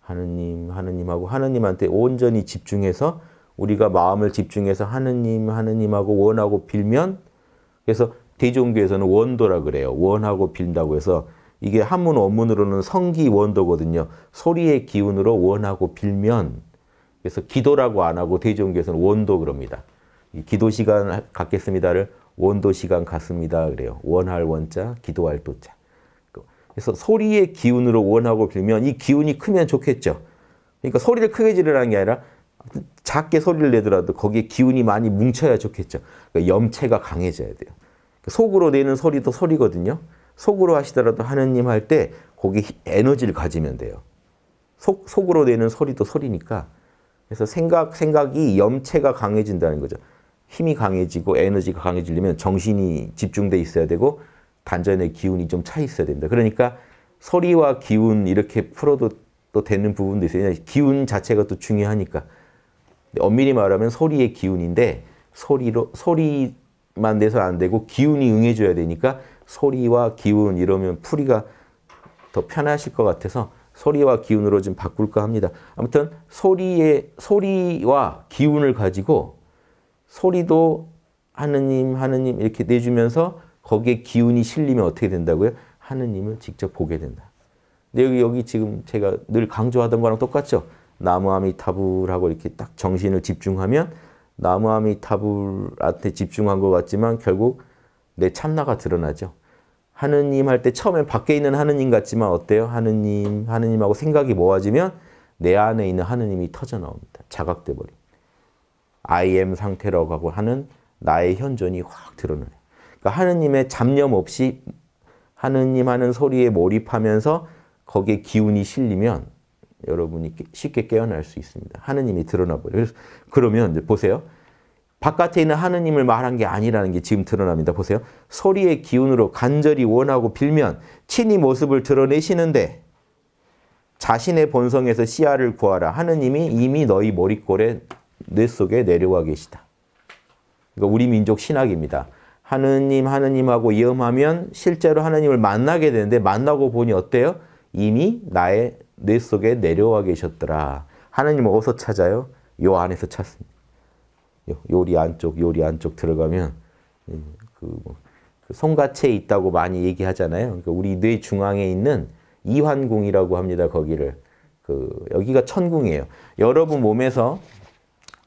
하느님 하느님하고 하느님한테 온전히 집중해서 우리가 마음을 집중해서 하느님 하느님하고 원하고 빌면 그래서 대종교에서는 원도라 그래요. 원하고 빌다고 해서 이게 한문 원문으로는 성기 원도거든요. 소리의 기운으로 원하고 빌면 그래서 기도라고 안 하고 대종교에서는 원도 그럽니다. 기도 시간 갖겠습니다를 원도 시간 갖습니다 그래요. 원할 원자, 기도할 도자. 그래서 소리의 기운으로 원하고 빌면 이 기운이 크면 좋겠죠. 그러니까 소리를 크게 지르라는 게 아니라 작게 소리를 내더라도 거기에 기운이 많이 뭉쳐야 좋겠죠. 그러니까 염체가 강해져야 돼요. 그러니까 속으로 내는 소리도 소리거든요. 속으로 하시더라도 하느님 할 때 거기 에너지를 가지면 돼요. 속, 속으로 내는 소리도 소리니까. 그래서 생각, 생각이 염체가 강해진다는 거죠. 힘이 강해지고 에너지가 강해지려면 정신이 집중돼 있어야 되고 반전의 기운이 좀 차 있어야 됩니다. 그러니까 소리와 기운 이렇게 풀어도 또 되는 부분도 있어요. 기운 자체가 또 중요하니까. 엄밀히 말하면 소리의 기운인데 소리로 소리만 내서 안 되고 기운이 응해줘야 되니까 소리와 기운 이러면 풀이가 더 편하실 것 같아서 소리와 기운으로 좀 바꿀까 합니다. 아무튼 소리의 소리와 기운을 가지고 소리도 하느님 하느님 이렇게 내주면서 거기에 기운이 실리면 어떻게 된다고요? 하느님을 직접 보게 된다. 근데 여기, 여기 지금 제가 늘 강조하던 거랑 똑같죠? 나무아미타불하고 이렇게 딱 정신을 집중하면 나무아미타불한테 집중한 것 같지만 결국 내 참나가 드러나죠. 하느님 할 때 처음엔 밖에 있는 하느님 같지만 어때요? 하느님, 하느님하고 생각이 모아지면 내 안에 있는 하느님이 터져나옵니다. 자각돼버립니다. I am 상태라고 하는 나의 현존이 확 드러나요. 그러니까 하느님의 잡념 없이 하느님 하는 소리에 몰입하면서 거기에 기운이 실리면 여러분이 쉽게 깨어날 수 있습니다. 하느님이 드러나 버려요. 그러면 보세요. 바깥에 있는 하느님을 말한 게 아니라는 게 지금 드러납니다. 보세요. 소리의 기운으로 간절히 원하고 빌면 친히 모습을 드러내시는데 자신의 본성에서 씨앗을 구하라. 하느님이 이미 너희 머리골에 뇌 속에 내려와 계시다. 그러 우리 민족 신학입니다. 하느님, 하느님하고 예음하면 실제로 하느님을 만나게 되는데 만나고 보니 어때요? 이미 나의 뇌 속에 내려와 계셨더라. 하느님을 어디서 찾아요? 요 안에서 찾습니다. 요리 안쪽, 요리 안쪽 들어가면 예, 그, 뭐, 그 송가체에 있다고 많이 얘기하잖아요. 그러니까 우리 뇌 중앙에 있는 이환궁이라고 합니다. 거기를 그 여기가 천궁이에요. 여러분 몸에서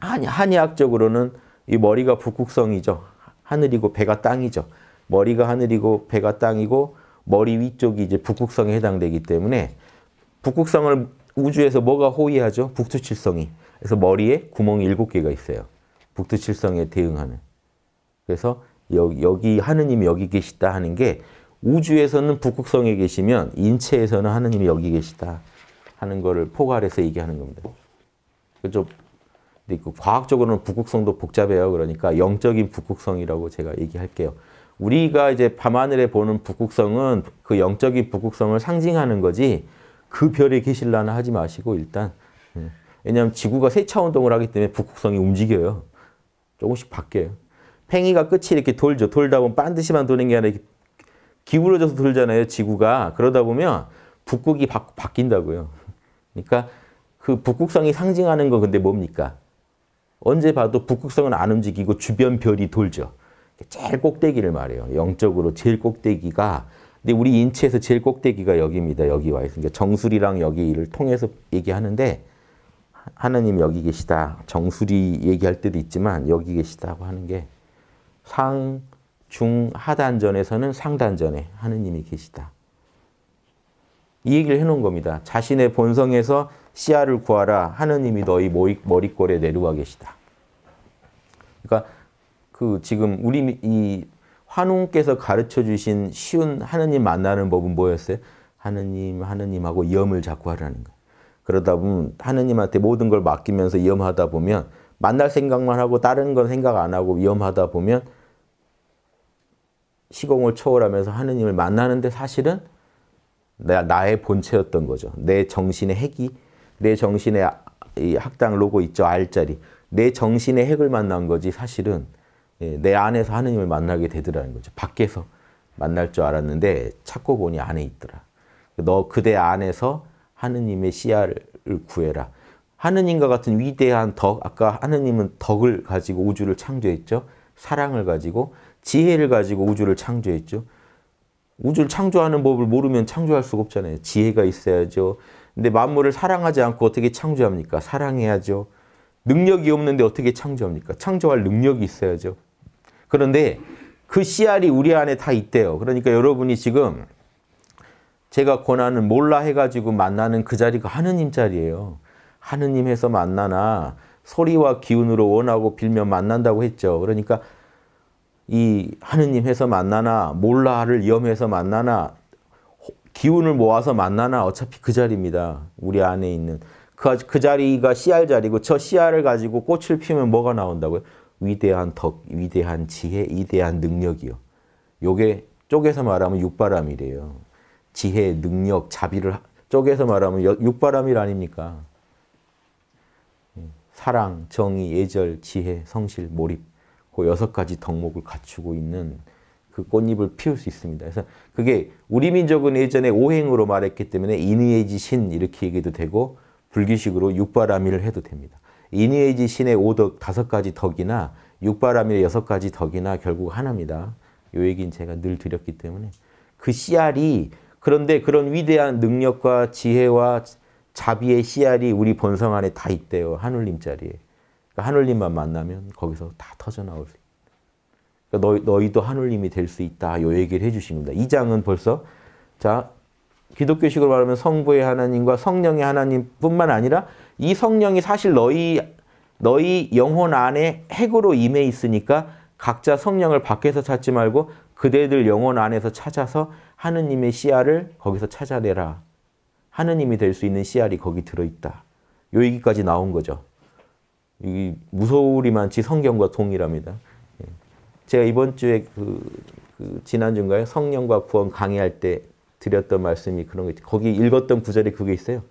한, 한의학적으로는 이 머리가 북극성이죠. 하늘이고 배가 땅이죠. 머리가 하늘이고 배가 땅이고 머리 위쪽이 이제 북극성에 해당되기 때문에 북극성을 우주에서 뭐가 호위하죠? 북두칠성이. 그래서 머리에 구멍이 일곱 개가 있어요. 북두칠성에 대응하는. 그래서 여기, 여기 하느님이 여기 계시다 하는 게 우주에서는 북극성에 계시면 인체에서는 하느님이 여기 계시다 하는 거를 포괄해서 얘기하는 겁니다. 좀 근데 그 과학적으로는 북극성도 복잡해요. 그러니까 영적인 북극성이라고 제가 얘기할게요. 우리가 이제 밤하늘에 보는 북극성은 그 영적인 북극성을 상징하는 거지 그 별에 계실라나 하지 마시고 일단 음, 왜냐하면 지구가 세차 운동을 하기 때문에 북극성이 움직여요. 조금씩 바뀌어요. 팽이가 끝이 이렇게 돌죠. 돌다 보면 반드시만 도는 게 아니라 기울어져서 돌잖아요. 지구가. 그러다 보면 북극이 바, 뀐다고요 그러니까 그 북극성이 상징하는 건 근데 뭡니까? 언제 봐도 북극성은 안 움직이고 주변 별이 돌죠. 제일 꼭대기를 말해요. 영적으로 제일 꼭대기가 근데 우리 인체에서 제일 꼭대기가 여기입니다. 여기 와 있으니까 정수리랑 여기를 통해서 얘기하는데 하느님 여기 계시다. 정수리 얘기할 때도 있지만 여기 계시다고 하는 게 상, 중, 하단전에서는 상단전에 하느님이 계시다. 이 얘기를 해놓은 겁니다. 자신의 본성에서 씨앗을 구하라 하느님이 너희 머리꼴에 내려와 계시다. 그러니까 그 지금 우리 이 환웅께서 가르쳐 주신 쉬운 하느님 만나는 법은 뭐였어요? 하느님, 하느님하고 염을 자꾸 하라는 거예요. 그러다 보면 하느님한테 모든 걸 맡기면서 염하다 보면 만날 생각만 하고 다른 건 생각 안 하고 염하다 보면 시공을 초월하면서 하느님을 만나는데 사실은 나, 나의 본체였던 거죠. 내 정신의 핵이 내 정신에 아, 이 학당 로고 있죠. R자리. 내 정신의 핵을 만난 거지 사실은 예, 내 안에서 하느님을 만나게 되더라는 거죠. 밖에서 만날 줄 알았는데 찾고 보니 안에 있더라. 너 그대 안에서 하느님의 씨앗을 구해라. 하느님과 같은 위대한 덕, 아까 하느님은 덕을 가지고 우주를 창조했죠. 사랑을 가지고 지혜를 가지고 우주를 창조했죠. 우주를 창조하는 법을 모르면 창조할 수가 없잖아요. 지혜가 있어야죠. 근데 만물을 사랑하지 않고 어떻게 창조합니까? 사랑해야죠. 능력이 없는데 어떻게 창조합니까? 창조할 능력이 있어야죠. 그런데 그 씨알이 우리 안에 다 있대요. 그러니까 여러분이 지금 제가 권하는 몰라 해가지고 만나는 그 자리가 하느님 자리예요. 하느님 해서 만나나 소리와 기운으로 원하고 빌면 만난다고 했죠. 그러니까 이 하느님 해서 만나나 몰라를 염해서 만나나 기운을 모아서 만나나 어차피 그 자리입니다. 우리 안에 있는. 그, 그 자리가 씨알 자리고 저 씨알을 가지고 꽃을 피우면 뭐가 나온다고요? 위대한 덕, 위대한 지혜, 위대한 능력이요. 요게 쪼개서 말하면 육바람이래요. 지혜, 능력, 자비를 쪼개서 말하면 육바람일 아닙니까? 예. 사랑, 정의, 예절, 지혜, 성실, 몰입 그 여섯 가지 덕목을 갖추고 있는 그 꽃잎을 피울 수 있습니다. 그래서 그게 우리 민족은 예전에 오행으로 말했기 때문에 이니에지 신 이렇게 얘기도 되고 불기식으로 육바라밀을 해도 됩니다. 이니에지 신의 오덕 다섯 가지 덕이나 육바라밀의 여섯 가지 덕이나 결국 하나입니다. 요 얘기는 제가 늘 드렸기 때문에 그 씨알이 그런데 그런 위대한 능력과 지혜와 자비의 씨알이 우리 본성 안에 다 있대요. 하늘님 자리에. 그러니까 하늘님만 만나면 거기서 다 터져 나올 수 있어요. 그 그러니까 너, 희도 하늘님이 될 수 있다. 요 얘기를 해주십니다. 이 장은 벌써 자 기독교식으로 말하면 성부의 하나님과 성령의 하나님뿐만 아니라 이 성령이 사실 너희 너희 영혼 안에 핵으로 임해 있으니까 각자 성령을 밖에서 찾지 말고 그대들 영혼 안에서 찾아서 하느님의 씨알을 거기서 찾아내라. 하느님이 될 수 있는 씨알이 거기 들어있다. 요 얘기까지 나온 거죠. 이 무서우리만치 성경과 동일합니다. 제가 이번 주에 그, 그 지난주인가요? 성령과 구원 강의할 때 드렸던 말씀이 그런 거 있죠. 거기 읽었던 구절이 그게 있어요.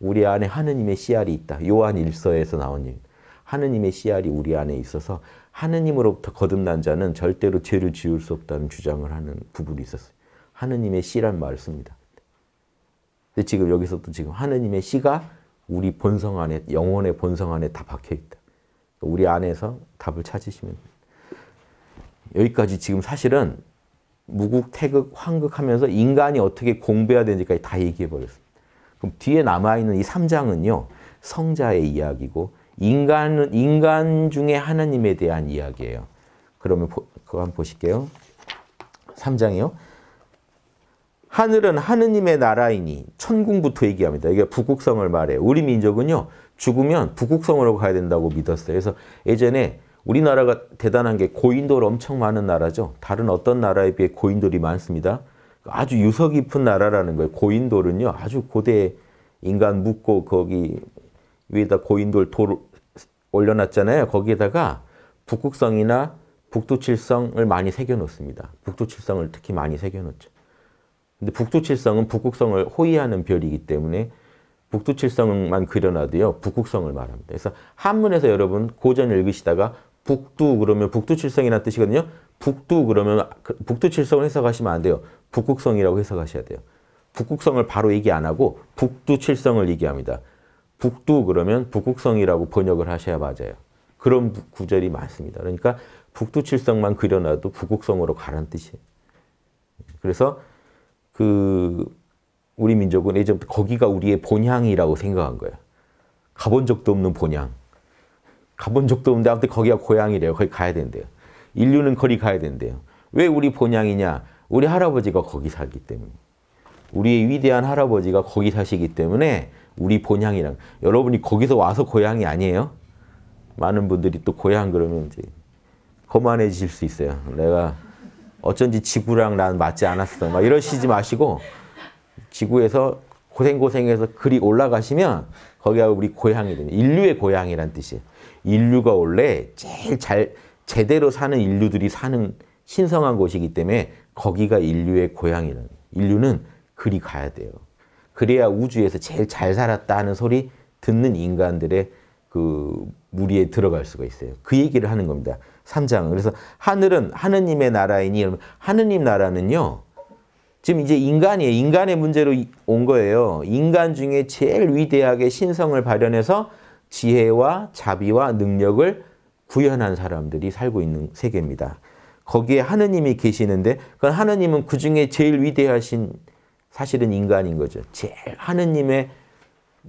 우리 안에 하느님의 씨알이 있다. 요한 일서에서 나온 일. 하느님의 씨알이 우리 안에 있어서 하느님으로부터 거듭난 자는 절대로 죄를 지을 수 없다는 주장을 하는 부분이 있었어요. 하느님의 씨란 말을 씁니다. 근데 지금 여기서 또 지금 하느님의 씨가 우리 본성 안에 영혼의 본성 안에 다 박혀 있다. 우리 안에서 답을 찾으시면 됩니다. 여기까지 지금 사실은 무국, 태극, 황극 하면서 인간이 어떻게 공부해야 되는지까지 다 얘기해 버렸습니다. 그럼 뒤에 남아있는 이 3장은요. 성자의 이야기고 인간은 인간 중에 하나님에 대한 이야기예요. 그러면 보, 그거 한번 보실게요. 3장이요. 하늘은 하느님의 나라이니 천궁부터 얘기합니다. 이게 북극성을 말해요. 우리 민족은요. 죽으면 북극성으로 가야 된다고 믿었어요. 그래서 예전에 우리나라가 대단한 게 고인돌 엄청 많은 나라죠. 다른 어떤 나라에 비해 고인돌이 많습니다. 아주 유서 깊은 나라라는 거예요. 고인돌은요. 아주 고대 인간 묻고 거기 위에다 고인돌 돌 올려놨잖아요. 거기에다가 북극성이나 북두칠성을 많이 새겨놓습니다. 북두칠성을 특히 많이 새겨놓죠. 근데 북두칠성은 북극성을 호위하는 별이기 때문에 북두칠성만 그려놔도요. 북극성을 말합니다. 그래서 한문에서 여러분 고전 읽으시다가 북두 그러면 북두칠성이라는 뜻이거든요. 북두 그러면 그 북두칠성을 해석하시면 안 돼요. 북극성이라고 해석하셔야 돼요. 북극성을 바로 얘기 안 하고 북두칠성을 얘기합니다. 북두 그러면 북극성이라고 번역을 하셔야 맞아요. 그런 구절이 많습니다. 그러니까 북두칠성만 그려놔도 북극성으로 가란 뜻이에요. 그래서 그 우리 민족은 예전부터 거기가 우리의 본향이라고 생각한 거예요. 가본 적도 없는 본향. 가본 적도 없는데 아무튼 거기가 고향이래요. 거기 가야 된대요. 인류는 거리 가야 된대요. 왜 우리 본향이냐? 우리 할아버지가 거기 살기 때문에. 우리의 위대한 할아버지가 거기 사시기 때문에 우리 본향이랑 여러분이 거기서 와서 고향이 아니에요. 많은 분들이 또 고향 그러면 이제 거만해질수 있어요. 내가 어쩐지 지구랑 난 맞지 않았어. 막 이러시지 마시고 지구에서 고생고생해서 그리 올라가시면 거기가 우리 고향이 됩니다. 인류의 고향이란 뜻이에요. 인류가 원래 제일 잘 제대로 사는 인류들이 사는 신성한 곳이기 때문에 거기가 인류의 고향이는 인류는 그리 가야 돼요. 그래야 우주에서 제일 잘 살았다 하는 소리 듣는 인간들의 그 무리에 들어갈 수가 있어요. 그 얘기를 하는 겁니다. 3장. 그래서 하늘은 하느님의 나라이니 여러분 하느님 나라는요. 지금 이제 인간이에요. 인간의 문제로 온 거예요. 인간 중에 제일 위대하게 신성을 발현해서 지혜와 자비와 능력을 구현한 사람들이 살고 있는 세계입니다. 거기에 하느님이 계시는데 그 하느님은 그 중에 제일 위대하신 사실은 인간인 거죠. 제일 하느님의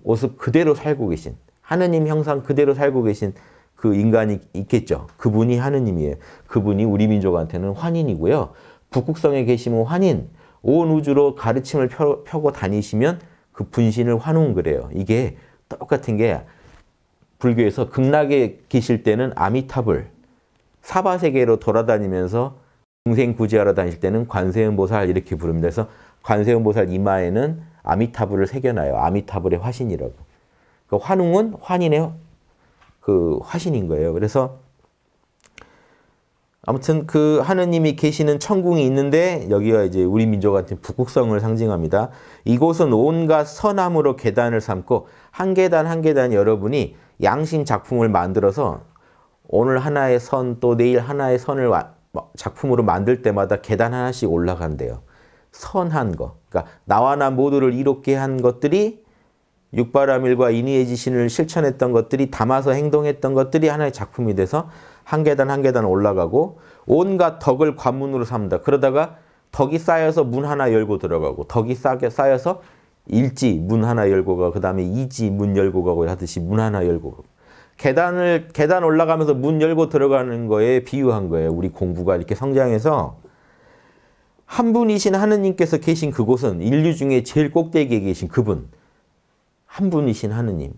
모습 그대로 살고 계신 하느님 형상 그대로 살고 계신 그 인간이 있겠죠. 그분이 하느님이에요. 그분이 우리 민족한테는 환인이고요. 북극성에 계시면 환인, 온 우주로 가르침을 펴, 고 다니시면 그 분신을 환웅 그래요. 이게 똑같은 게 불교에서 극락에 계실 때는 아미탑을 사바세계로 돌아다니면서 중생 구제하러 다닐 때는 관세음보살 이렇게 부릅니다. 그래서 관세음보살 이마에는 아미타불을 새겨놔요. 아미타불의 화신이라고. 그 환웅은 환인의 그 화신인 거예요. 그래서 아무튼 그 하느님이 계시는 천궁이 있는데 여기가 이제 우리 민족한테 북극성을 상징합니다. 이곳은 온갖 선암으로 계단을 삼고 한 계단 한 계단 여러분이 양심 작품을 만들어서 오늘 하나의 선 또 내일 하나의 선을 뭐 작품으로 만들 때마다 계단 하나씩 올라간대요. 선한 거. 그러니까 나와 나 모두를 이롭게 한 것들이 육바라밀과 인의의 지신을 실천했던 것들이 담아서 행동했던 것들이 하나의 작품이 돼서 한 계단 한 계단 올라가고 온갖 덕을 관문으로 삼다. 그러다가 덕이 쌓여서 문 하나 열고 들어가고 덕이 쌓여서 일지 문 하나 열고 가고 그 다음에 이지 문 열고 가고 하듯이 문 하나 열고 가고. 계단을 계단 올라가면서 문 열고 들어가는 거에 비유한 거예요. 우리 공부가 이렇게 성장해서 한 분이신 하느님께서 계신 그곳은 인류 중에 제일 꼭대기에 계신 그분 한 분이신 하느님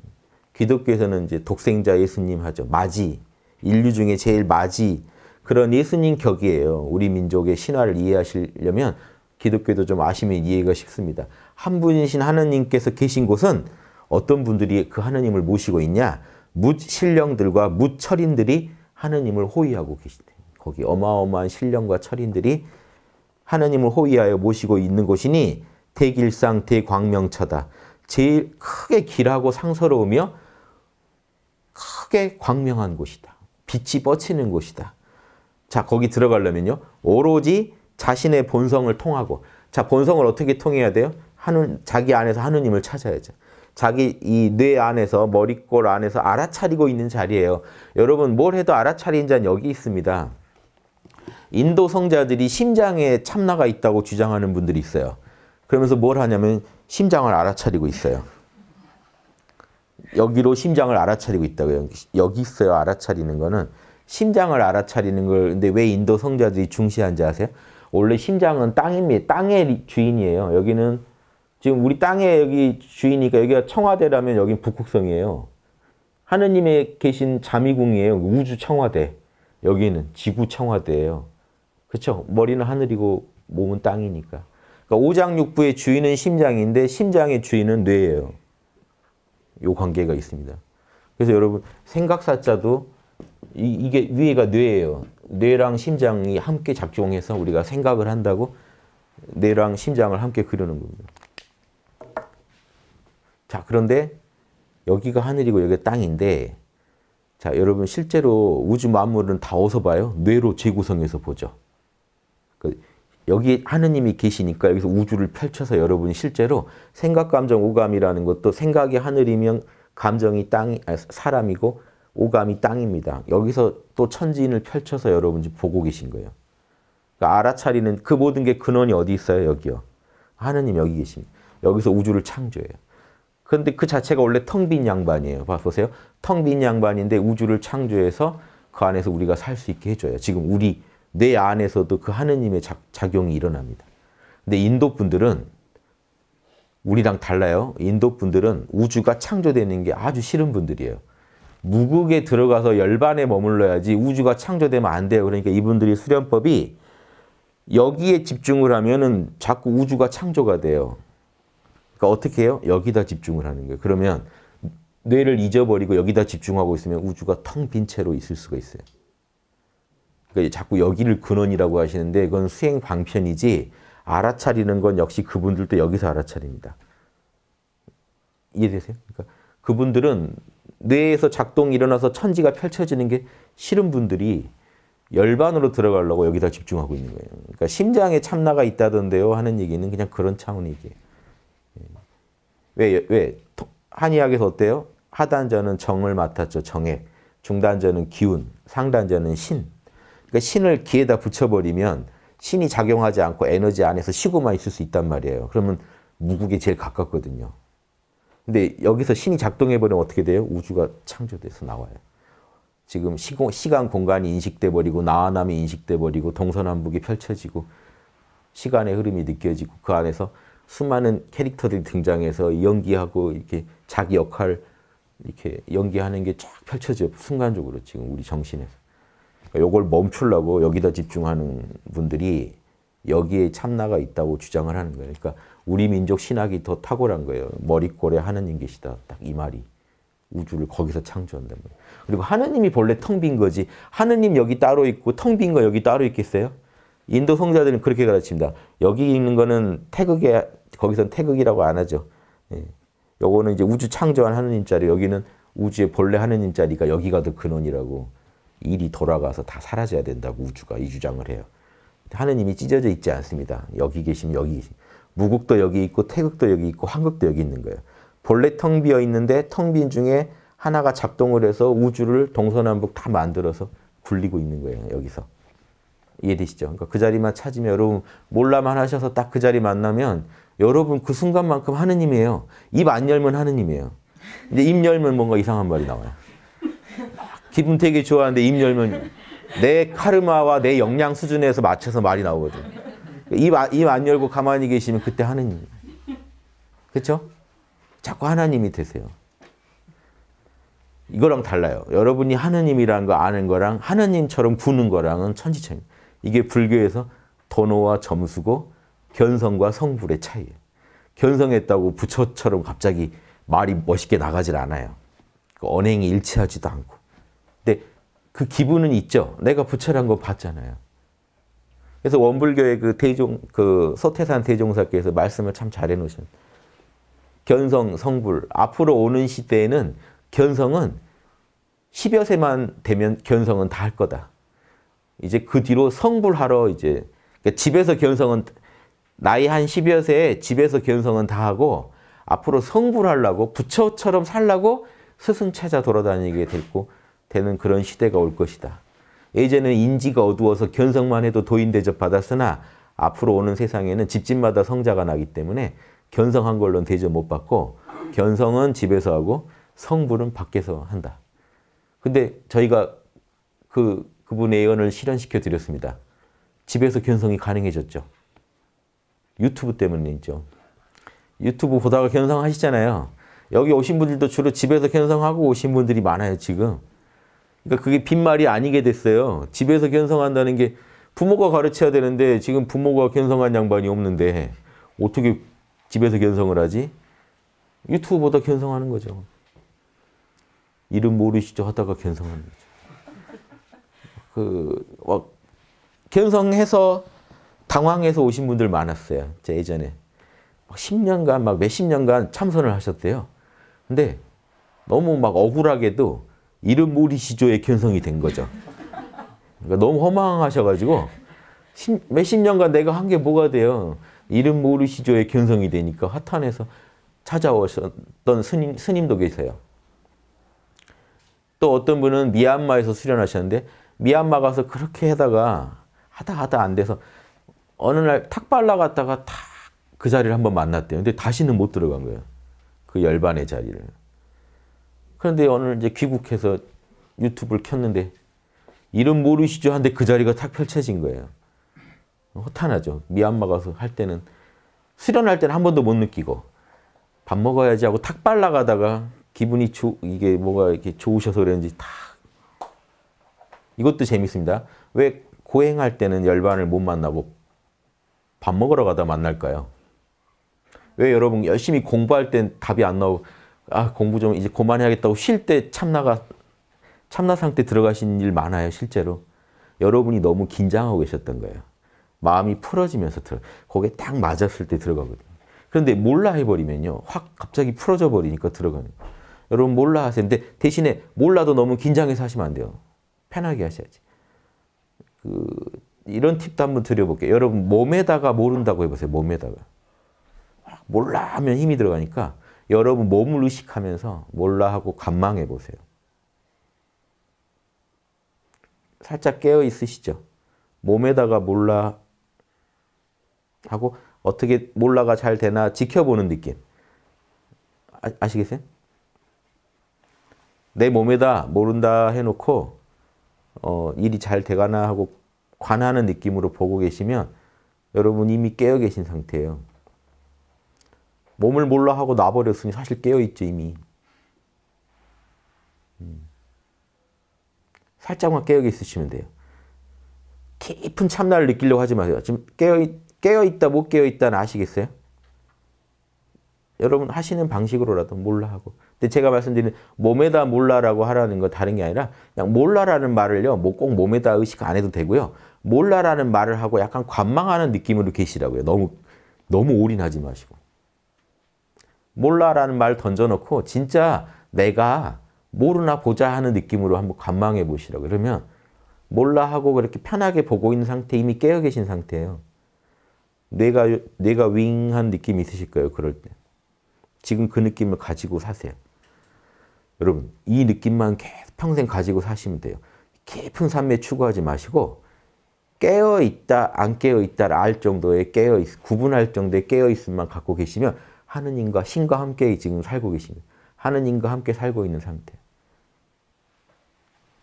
기독교에서는 이제 독생자 예수님 하죠. 마지 인류 중에 제일 마지 그런 예수님 격이에요. 우리 민족의 신화를 이해하시려면 기독교도 좀 아시면 이해가 쉽습니다. 한 분이신 하느님께서 계신 곳은 어떤 분들이 그 하느님을 모시고 있냐? 묻신령들과 묻철인들이 하느님을 호위하고 계신데 거기 어마어마한 신령과 철인들이 하느님을 호위하여 모시고 있는 곳이니 대길상 대광명처다. 제일 크게 길하고 상서로우며 크게 광명한 곳이다. 빛이 뻗치는 곳이다. 자, 거기 들어가려면요. 오로지 자신의 본성을 통하고 자, 본성을 어떻게 통해야 돼요? 하늘 자기 안에서 하느님을 찾아야죠. 자기 이 뇌 안에서 머릿골 안에서 알아차리고 있는 자리예요. 여러분 뭘 해도 알아차린 자는 여기 있습니다. 인도 성자들이 심장에 참나가 있다고 주장하는 분들이 있어요. 그러면서 뭘 하냐면 심장을 알아차리고 있어요. 여기로 심장을 알아차리고 있다고요. 여기 있어요. 알아차리는 거는 심장을 알아차리는 걸 근데 왜 인도 성자들이 중시한지 아세요? 원래 심장은 땅입니다. 땅의 주인이에요. 여기는 지금 우리 땅에 여기 주이니까 인 여기가 청와대라면 여긴 북극성이에요. 하느님의 계신 자미궁이에요. 우주 청와대. 여기는 지구 청와대예요. 그렇죠? 머리는 하늘이고 몸은 땅이니까. 그러니까 오장육부의 주인은 심장인데 심장의 주인은 뇌예요. 요 관계가 있습니다. 그래서 여러분 생각사자도 이, 게 위에가 뇌예요. 뇌랑 심장이 함께 작용해서 우리가 생각을 한다고 뇌랑 심장을 함께 그리는 겁니다. 자, 그런데 여기가 하늘이고 여기가 땅인데 자, 여러분 실제로 우주 만물은 다어서 봐요? 뇌로 재구성해서 보죠. 그 여기 하느님이 계시니까 여기서 우주를 펼쳐서 여러분이 실제로 생각, 감정, 오감이라는 것도 생각이 하늘이면 감정이 땅이 아, 사람이고 오감이 땅입니다. 여기서 또 천지인을 펼쳐서 여러분 이 보고 계신 거예요. 그러니까 알아차리는 그 모든 게 근원이 어디 있어요? 여기요. 하느님 여기 계십니다. 여기서 우주를 창조해요. 그런데 그 자체가 원래 텅 빈 양반이에요. 봐 보세요. 텅 빈 양반인데 우주를 창조해서 그 안에서 우리가 살 수 있게 해줘요. 지금 우리 뇌 안에서도 그 하느님의 작, 작용이 일어납니다. 근데 인도 분들은 우리랑 달라요. 인도 분들은 우주가 창조되는 게 아주 싫은 분들이에요. 무국에 들어가서 열반에 머물러야지 우주가 창조되면 안 돼요. 그러니까 이분들이 수련법이 여기에 집중을 하면은 자꾸 우주가 창조가 돼요. 그러니까 어떻게 해요? 여기다 집중을 하는 거예요. 그러면 뇌를 잊어버리고 여기다 집중하고 있으면 우주가 텅 빈 채로 있을 수가 있어요. 그러니까 자꾸 여기를 근원이라고 하시는데 이건 수행 방편이지 알아차리는 건 역시 그분들도 여기서 알아차립니다. 이해되세요? 그러니까 그분들은 뇌에서 작동이 일어나서 천지가 펼쳐지는 게 싫은 분들이 열반으로 들어가려고 여기다 집중하고 있는 거예요. 그러니까 심장에 참나가 있다던데요 하는 얘기는 그냥 그런 차원의 기예요 왜, 왜? 한의학에서 어때요? 하단자는 정을 맡았죠. 정액. 중단자는 기운. 상단자는 신. 그러니까 신을 기에다 붙여버리면 신이 작용하지 않고 에너지 안에서 쉬고만 있을 수 있단 말이에요. 그러면 무국이 제일 가깝거든요. 근데 여기서 신이 작동해버리면 어떻게 돼요? 우주가 창조돼서 나와요. 지금 시공, 시간 공간이 인식돼버리고 나와남이 인식돼버리고 동서남북이 펼쳐지고 시간의 흐름이 느껴지고 그 안에서 수많은 캐릭터들이 등장해서 연기하고 이렇게 자기 역할 이렇게 연기하는 게 쫙 펼쳐져 요 순간적으로 지금 우리 정신에서 그러니까 요걸 멈추려고 여기다 집중하는 분들이 여기에 참나가 있다고 주장을 하는 거예요. 그러니까 우리 민족 신학이 더 탁월한 거예요. 머릿골에 하느님 계시다. 딱 이 말이. 우주를 거기서 창조한다 그리고 하느님이 본래 텅 빈 거지. 하느님 여기 따로 있고 텅 빈 거 여기 따로 있겠어요? 인도 성자들은 그렇게 가르칩니다. 여기 있는 거는 태극의 거기선 태극이라고 안 하죠. 예. 요거는 이제 우주 창조한 하느님 자리, 여기는 우주의 본래 하느님 자리가 여기가 더 근원이라고 일이 돌아가서 다 사라져야 된다고 우주가 이 주장을 해요. 하느님이 찢어져 있지 않습니다. 여기 계시면 여기 무국도 여기 있고 태극도 여기 있고 황극도 여기 있는 거예요. 본래 텅 비어 있는데 텅 빈 중에 하나가 작동을 해서 우주를 동서남북 다 만들어서 굴리고 있는 거예요. 여기서. 이해되시죠? 그러니까 그 자리만 찾으면 여러분 몰라만 하셔서 딱 그 자리 만나면 여러분 그 순간만큼 하느님이에요. 입 안 열면 하느님이에요. 근데 입 열면 뭔가 이상한 말이 나와요. 기분 되게 좋아하는데 입 열면 내 카르마와 내 역량 수준에서 맞춰서 말이 나오거든. 입안 열고 가만히 계시면 그때 하느님. 그렇죠? 자꾸 하나님이 되세요. 이거랑 달라요. 여러분이 하느님이라는 거 아는 거랑 하느님처럼 구는 거랑은 천지천입 이게 불교에서 도노와 점수고 견성과 성불의 차이. 견성했다고 부처처럼 갑자기 말이 멋있게 나가질 않아요. 그 언행이 일치하지도 않고. 근데 그 기분은 있죠. 내가 부처란 거 봤잖아요. 그래서 원불교의 그 대종 그 서태산 대종사께서 말씀을 참 잘해 놓으신 견성 성불 앞으로 오는 시대에는 견성은 10여 세만 되면 견성은 다 할 거다. 이제 그 뒤로 성불하러 이제 그러니까 집에서 견성은 나이 한 10여 세에 집에서 견성은 다 하고 앞으로 성불하려고 부처처럼 살라고 스승 찾아 돌아다니게 됐고 되는 그런 시대가 올 것이다. 예전에는 인지가 어두워서 견성만 해도 도인 대접 받았으나 앞으로 오는 세상에는 집집마다 성자가 나기 때문에 견성한 걸로는 대접 못 받고 견성은 집에서 하고 성불은 밖에서 한다. 근데 저희가 그 그분의 예언을 실현시켜 드렸습니다. 집에서 견성이 가능해졌죠. 유튜브 때문이죠. 유튜브 보다가 견성하시잖아요. 여기 오신 분들도 주로 집에서 견성하고 오신 분들이 많아요, 지금. 그러니까 그게 빈말이 아니게 됐어요. 집에서 견성한다는 게 부모가 가르쳐야 되는데 지금 부모가 견성한 양반이 없는데 어떻게 집에서 견성을 하지? 유튜브보다 견성하는 거죠. 이름 모르시죠 하다가 견성하는 거죠. 그, 막, 견성해서 당황해서 오신 분들 많았어요. 제 예전에. 10년간, 막 몇십 년간 참선을 하셨대요. 근데 너무 막 억울하게도 이름 모리시조의 견성이 된 거죠. 그러니까 너무 허망하셔가지고 몇십 년간 내가 한 게 뭐가 돼요. 이름 모르시조의 견성이 되니까 화탄에서 찾아오셨던 스님, 스님도 계세요. 또 어떤 분은 미얀마에서 수련하셨는데 미얀마 가서 그렇게 하다가 하다 하다 안 돼서 어느 날 탁 빨라갔다가 탁 그 자리를 한번 만났대요. 근데 다시는 못 들어간 거예요. 그 열반의 자리를. 그런데 오늘 이제 귀국해서 유튜브를 켰는데 이름 모르시죠? 한데 그 자리가 탁 펼쳐진 거예요. 허탄하죠. 미얀마 가서 할 때는 수련할 때는 한 번도 못 느끼고 밥 먹어야지 하고 탁 빨라가다가 기분이 조, 이게 뭐가 이렇게 좋으셔서 그런지 탁 이것도 재밌습니다. 왜 고행할 때는 열반을 못 만나고 밥 먹으러 가다 만날까요? 왜 여러분 열심히 공부할 땐 답이 안 나오고 아 공부 좀 이제 그만해야겠다고 쉴 때 참나가 참나 상태 들어가신 일 많아요 실제로 여러분이 너무 긴장하고 계셨던 거예요 마음이 풀어지면서 들어 거기에 딱 맞았을 때 들어가거든요 그런데 몰라 해버리면요 확 갑자기 풀어져 버리니까 들어가는 거예요. 여러분 몰라 하세요 근데 대신에 몰라도 너무 긴장해서 하시면 안 돼요 편하게 하셔야지 그 이런 팁도 한번 드려볼게요. 여러분 몸에다가 모른다고 해보세요. 몸에다가. 몰라 하면 힘이 들어가니까 여러분 몸을 의식하면서 몰라 하고 관망해 보세요. 살짝 깨어 있으시죠? 몸에다가 몰라 하고 어떻게 몰라가 잘 되나 지켜보는 느낌. 아, 아시겠어요? 내 몸에다 모른다 해놓고 어, 일이 잘 돼가나 하고 관하는 느낌으로 보고 계시면 여러분 이미 깨어 계신 상태예요. 몸을 몰라 하고 놔버렸으니 사실 깨어있죠, 이미. 음. 살짝만 깨어 있으시면 돼요. 깊은 참나를 느끼려고 하지 마세요. 지금 깨어, 깨어 있다, 못 깨어 있다는 아시겠어요? 여러분 하시는 방식으로라도 몰라 하고 근데 제가 말씀드린 몸에다 몰라라고 하라는 거 다른 게 아니라 그냥 몰라라는 말을요. 뭐꼭 몸에다 의식 안 해도 되고요. 몰라라는 말을 하고 약간 관망하는 느낌으로 계시라고요. 너무 너무 올인하지 마시고. 몰라라는 말 던져놓고 진짜 내가 모르나 보자 하는 느낌으로 한번 관망해 보시라고. 그러면 몰라 하고 그렇게 편하게 보고 있는 상태 이미 깨어 계신 상태예요. 뇌가 뇌가 윙한 느낌이 있으실 거예요. 그럴 때. 지금 그 느낌을 가지고 사세요. 여러분 이 느낌만 계속 평생 가지고 사시면 돼요. 깊은 삶에 추구하지 마시고 깨어 있다 안 깨어 있다알 정도의 깨어 있, 구분할 정도의 깨어 있음만 갖고 계시면 하느님과 신과 함께 지금 살고 계시는 하느님과 함께 살고 있는 상태.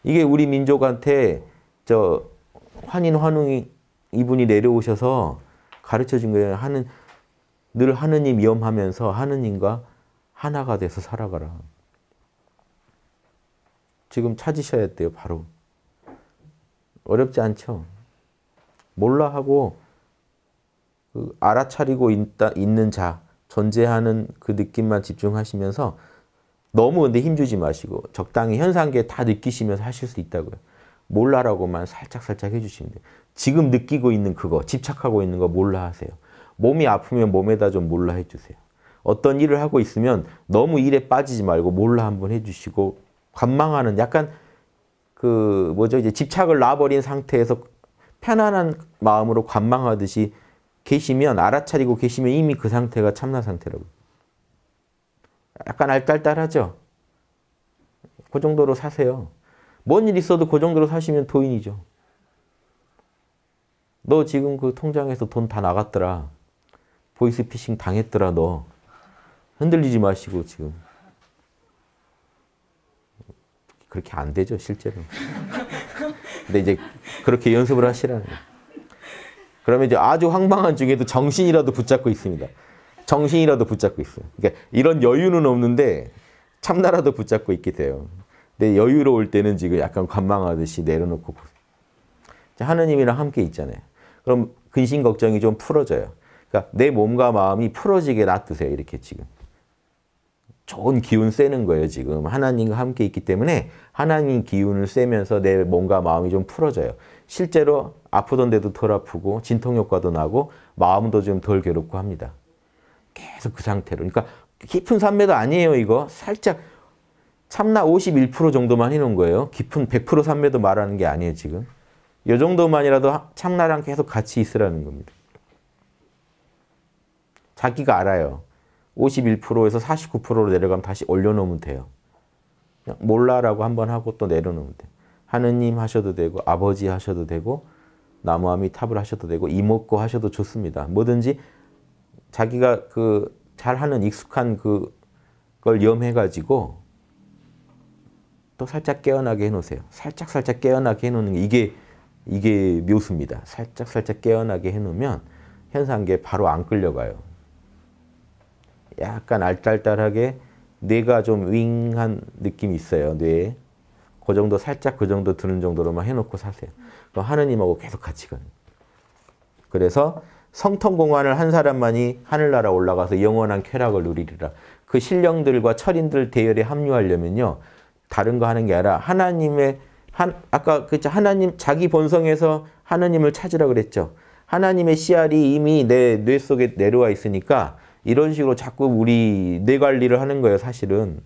이게 우리 민족한테 저 환인 환웅이 이분이 내려오셔서 가르쳐 준 거예요. 하는 늘 하느님 위험하면서 하느님과 하나가 돼서 살아가라. 지금 찾으셔야 돼요, 바로. 어렵지 않죠? 몰라 하고 그 알아차리고 있다, 있는 자, 존재하는 그 느낌만 집중하시면서 너무 근데 힘주지 마시고 적당히 현상계 다 느끼시면서 하실 수 있다고요. 몰라라고만 살짝살짝 해주시면 돼요. 지금 느끼고 있는 그거, 집착하고 있는 거 몰라 하세요. 몸이 아프면 몸에다 좀 몰라 해주세요. 어떤 일을 하고 있으면 너무 일에 빠지지 말고 몰라 한번 해주시고 관망하는 약간 그 뭐죠 이제 집착을 놔버린 상태에서 편안한 마음으로 관망하듯이 계시면 알아차리고 계시면 이미 그 상태가 참나 상태라고. 약간 알딸딸하죠. 그 정도로 사세요. 뭔 일 있어도 그 정도로 사시면 도인이죠. 너 지금 그 통장에서 돈 다 나갔더라. 보이스피싱 당했더라 너. 흔들리지 마시고 지금. 그렇게 안 되죠, 실제로. 근데 이제 그렇게 연습을 하시라는 거예요. 그러면 이제 아주 황망한 중에도 정신이라도 붙잡고 있습니다. 정신이라도 붙잡고 있어요. 그러니까 이런 여유는 없는데 참나라도 붙잡고 있게 돼요. 근데 여유로울 때는 지금 약간 관망하듯이 내려놓고 하느님이랑 함께 있잖아요. 그럼 근심 걱정이 좀 풀어져요. 그러니까 내 몸과 마음이 풀어지게 놔두세요. 이렇게 지금. 좋은 기운 쐬는 거예요, 지금. 하나님과 함께 있기 때문에 하나님 기운을 쐬면서 내 몸과 마음이 좀 풀어져요. 실제로 아프던 데도 덜 아프고 진통 효과도 나고 마음도 좀 덜 괴롭고 합니다. 계속 그 상태로. 그러니까 깊은 산매도 아니에요, 이거. 살짝 참나 51% 정도만 해놓은 거예요. 깊은 100% 산매도 말하는 게 아니에요, 지금. 이 정도만이라도 참나랑 계속 같이 있으라는 겁니다. 자기가 알아요. 51%에서 49%로 내려가면 다시 올려놓으면 돼요. 몰라라고 한번 하고 또 내려놓으면 돼요. 하느님 하셔도 되고 아버지 하셔도 되고 나무함이 탑을 하셔도 되고 이목고 하셔도 좋습니다. 뭐든지 자기가 그 잘하는 익숙한 그 걸 염해가지고 또 살짝 깨어나게 해놓으세요. 살짝 살짝 깨어나게 해놓는 게 이게 이게 묘수입니다. 살짝 살짝 깨어나게 해놓으면 현상계 바로 안 끌려가요. 약간 알딸딸하게 뇌가 좀 윙한 느낌이 있어요. 뇌에. 그 정도 살짝 그 정도 드는 정도로만 해놓고 사세요. 그럼 하느님하고 계속 같이 가는 그래서 성통공안을 한 사람만이 하늘나라 올라가서 영원한 쾌락을 누리리라. 그 신령들과 철인들 대열에 합류하려면요. 다른 거 하는 게 아니라 하나님의 한, 아까 그 하나님 자기 본성에서 하나님을 찾으라 그랬죠. 하나님의 씨알이 이미 내 뇌 속에 내려와 있으니까 이런 식으로 자꾸 우리 뇌 관리를 하는 거예요, 사실은.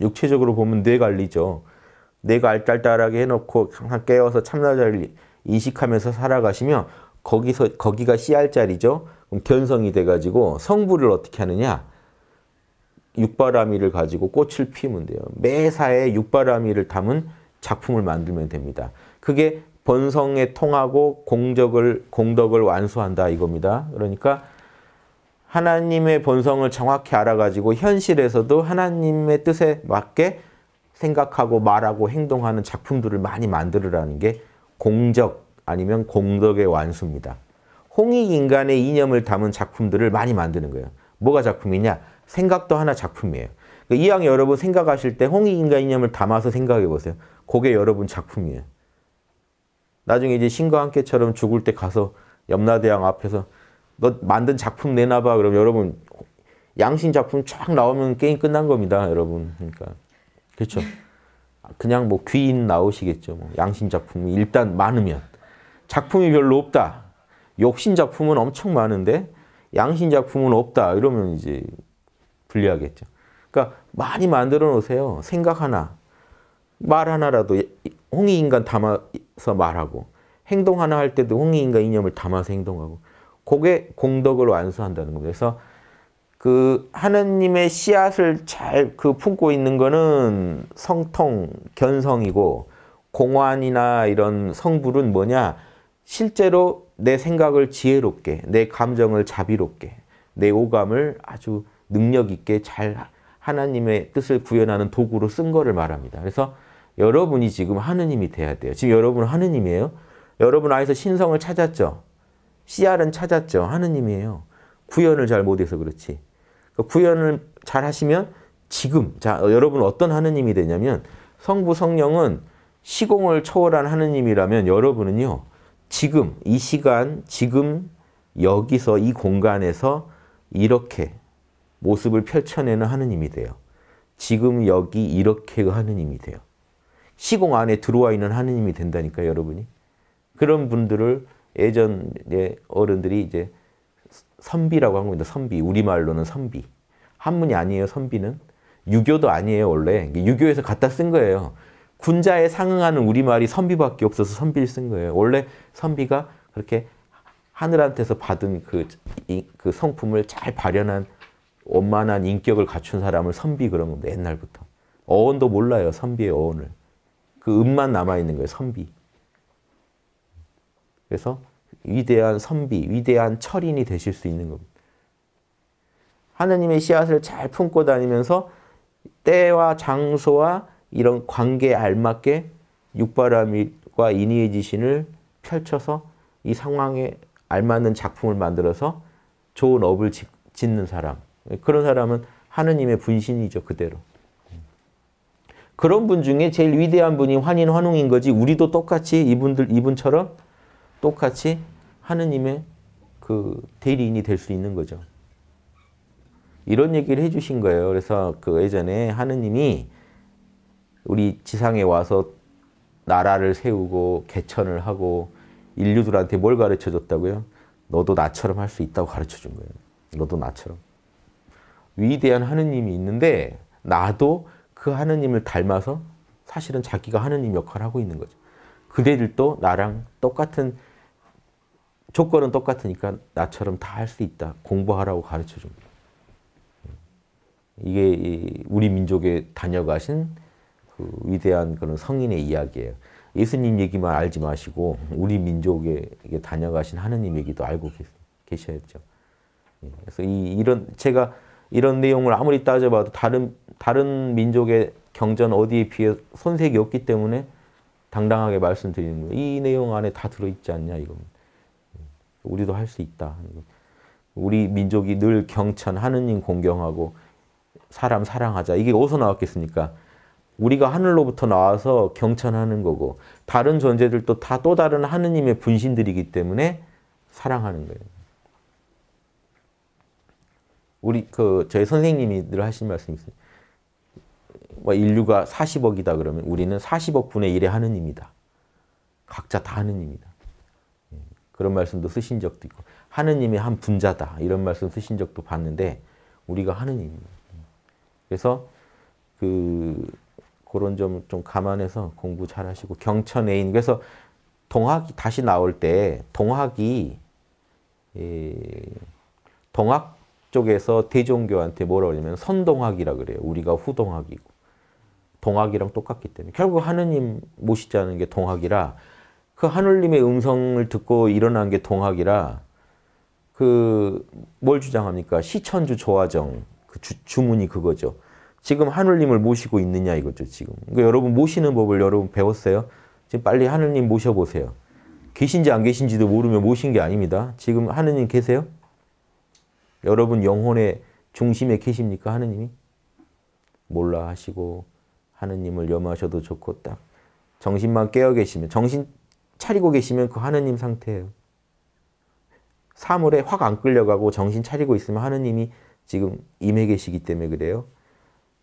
육체적으로 보면 뇌 관리죠. 뇌가 알딸딸하게 해놓고 항상 깨워서 참나자를 이식하면서 살아가시면 거기서 거기가 씨알자리죠 그럼 견성이 돼가지고 성부를 어떻게 하느냐? 육바라미를 가지고 꽃을 피우면 돼요. 매사에 육바라미를 담은 작품을 만들면 됩니다. 그게 번성에 통하고 공적을 공덕을 완수한다 이겁니다. 그러니까 하나님의 본성을 정확히 알아가지고 현실에서도 하나님의 뜻에 맞게 생각하고 말하고 행동하는 작품들을 많이 만들으라는 게 공적 아니면 공덕의 완수입니다. 홍익 인간의 이념을 담은 작품들을 많이 만드는 거예요. 뭐가 작품이냐? 생각도 하나 작품이에요. 그러니까 이왕 여러분 생각하실 때 홍익 인간 이념을 담아서 생각해 보세요. 그게 여러분 작품이에요. 나중에 이제 신과 함께처럼 죽을 때 가서 염라대왕 앞에서 너 만든 작품 내놔봐. 그럼 여러분 양심 작품 쫙 나오면 게임 끝난 겁니다. 여러분. 그러니까 그렇죠. 그냥 뭐 귀인 나오시겠죠. 뭐 양심 작품 일단 많으면 작품이 별로 없다. 욕심 작품은 엄청 많은데 양심 작품은 없다. 이러면 이제 불리하겠죠. 그러니까 많이 만들어 놓으세요. 생각 하나, 말 하나라도 예, 홍의인간 담아서 말하고 행동 하나 할 때도 홍의인간 이념을 담아서 행동하고 그게 공덕을 완수한다는 겁니다. 그래서 그 하느님의 씨앗을 잘 그 품고 있는 거는 성통, 견성이고 공안이나 이런 성불은 뭐냐? 실제로 내 생각을 지혜롭게, 내 감정을 자비롭게, 내 오감을 아주 능력 있게 잘 하나님의 뜻을 구현하는 도구로 쓴 거를 말합니다. 그래서 여러분이 지금 하느님이 돼야 돼요. 지금 여러분은 하느님이에요. 여러분 안에서 신성을 찾았죠. CR은 찾았죠. 하느님이에요. 구현을 잘 못해서 그렇지. 그 구현을 잘 하시면 지금 자 여러분 어떤 하느님이 되냐면 성부 성령은 시공을 초월한 하느님이라면 여러분은요 지금 이 시간 지금 여기서 이 공간에서 이렇게 모습을 펼쳐내는 하느님이 돼요. 지금 여기 이렇게 그 하느님이 돼요. 시공 안에 들어와 있는 하느님이 된다니까 여러분이. 그런 분들을 예전에 어른들이 이제 선비라고 한 겁니다. 선비. 우리말로는 선비. 한문이 아니에요. 선비는. 유교도 아니에요. 원래. 유교에서 갖다 쓴 거예요. 군자에 상응하는 우리말이 선비밖에 없어서 선비를 쓴 거예요. 원래 선비가 그렇게 하늘한테서 받은 그, 이, 그 성품을 잘 발현한 원만한 인격을 갖춘 사람을 선비 그런 겁니다. 옛날부터. 어원도 몰라요. 선비의 어원을. 그 음만 남아있는 거예요. 선비. 그래서 위대한 선비, 위대한 철인이 되실 수 있는 겁니다. 하느님의 씨앗을 잘 품고 다니면서 때와 장소와 이런 관계에 알맞게 육바람과 인의의 지신을 펼쳐서 이 상황에 알맞는 작품을 만들어서 좋은 업을 짓는 사람. 그런 사람은 하느님의 분신이죠, 그대로. 그런 분 중에 제일 위대한 분이 환인 환웅인 거지 우리도 똑같이 이분들 이분처럼 똑같이 하느님의 그 대리인이 될 수 있는 거죠. 이런 얘기를 해주신 거예요. 그래서 그 예전에 하느님이 우리 지상에 와서 나라를 세우고 개천을 하고 인류들한테 뭘 가르쳐 줬다고요? 너도 나처럼 할 수 있다고 가르쳐 준 거예요. 너도 나처럼. 위대한 하느님이 있는데 나도 그 하느님을 닮아서 사실은 자기가 하느님 역할을 하고 있는 거죠. 그대들도 나랑 똑같은 조건은 똑같으니까 나처럼 다 할 수 있다. 공부하라고 가르쳐 줍니다. 음. 이게 우리 민족에 다녀가신 그 위대한 그런 성인의 이야기예요. 예수님 얘기만 알지 마시고 우리 민족에 다녀가신 하느님 얘기도 알고 계셔야죠. 예, 그래서 이, 런 제가 이런 내용을 아무리 따져봐도 다른 다른 민족의 경전 어디에 비해 손색이 없기 때문에 당당하게 말씀드리는 거예요. 이 내용 안에 다 들어있지 않냐 이겁니다. 우리도 할 수 있다. 우리 민족이 늘 경천 하느님 공경하고 사람 사랑하자. 이게 어디서 나왔겠습니까? 우리가 하늘로부터 나와서 경천하는 거고 다른 존재들도 다 또 다른 하느님의 분신들이기 때문에 사랑하는 거예요. 우리 그 저희 선생님이 늘 하신 말씀이 있어요. 뭐 인류가 40억이다 그러면 우리는 40억 분의 1의 하느님이다. 각자 다 하느님이다. 그런 말씀도 쓰신 적도 있고 하느님이 한 분자다 이런 말씀 쓰신 적도 봤는데 우리가 하느님 그래서 그 그런 점 좀 감안해서 공부 잘 하시고 경천 애인 그래서 동학이 다시 나올 때 동학이 예, 동학 쪽에서 대종교한테 뭐라 그러냐면 선동학이라 그래요. 우리가 후동학이고 동학이랑 똑같기 때문에 결국 하느님 모시자는 게 동학이라 그 하늘님의 음성을 듣고 일어난 게 동학이라 그 뭘 주장합니까? 시천주 조화정 그 주, 문이 그거죠. 지금 하늘님을 모시고 있느냐 이거죠 지금. 그러니까 여러분 모시는 법을 여러분 배웠어요? 지금 빨리 하늘님 모셔보세요. 계신지 안 계신지도 모르면 모신 게 아닙니다. 지금 하느님 계세요? 여러분 영혼의 중심에 계십니까? 하느님이? 몰라 하시고 하느님을 염하셔도 좋고 딱 정신만 깨어 계시면 정신 차리고 계시면 그 하느님 상태예요. 사물에 확 안 끌려가고 정신 차리고 있으면 하느님이 지금 임해 계시기 때문에 그래요.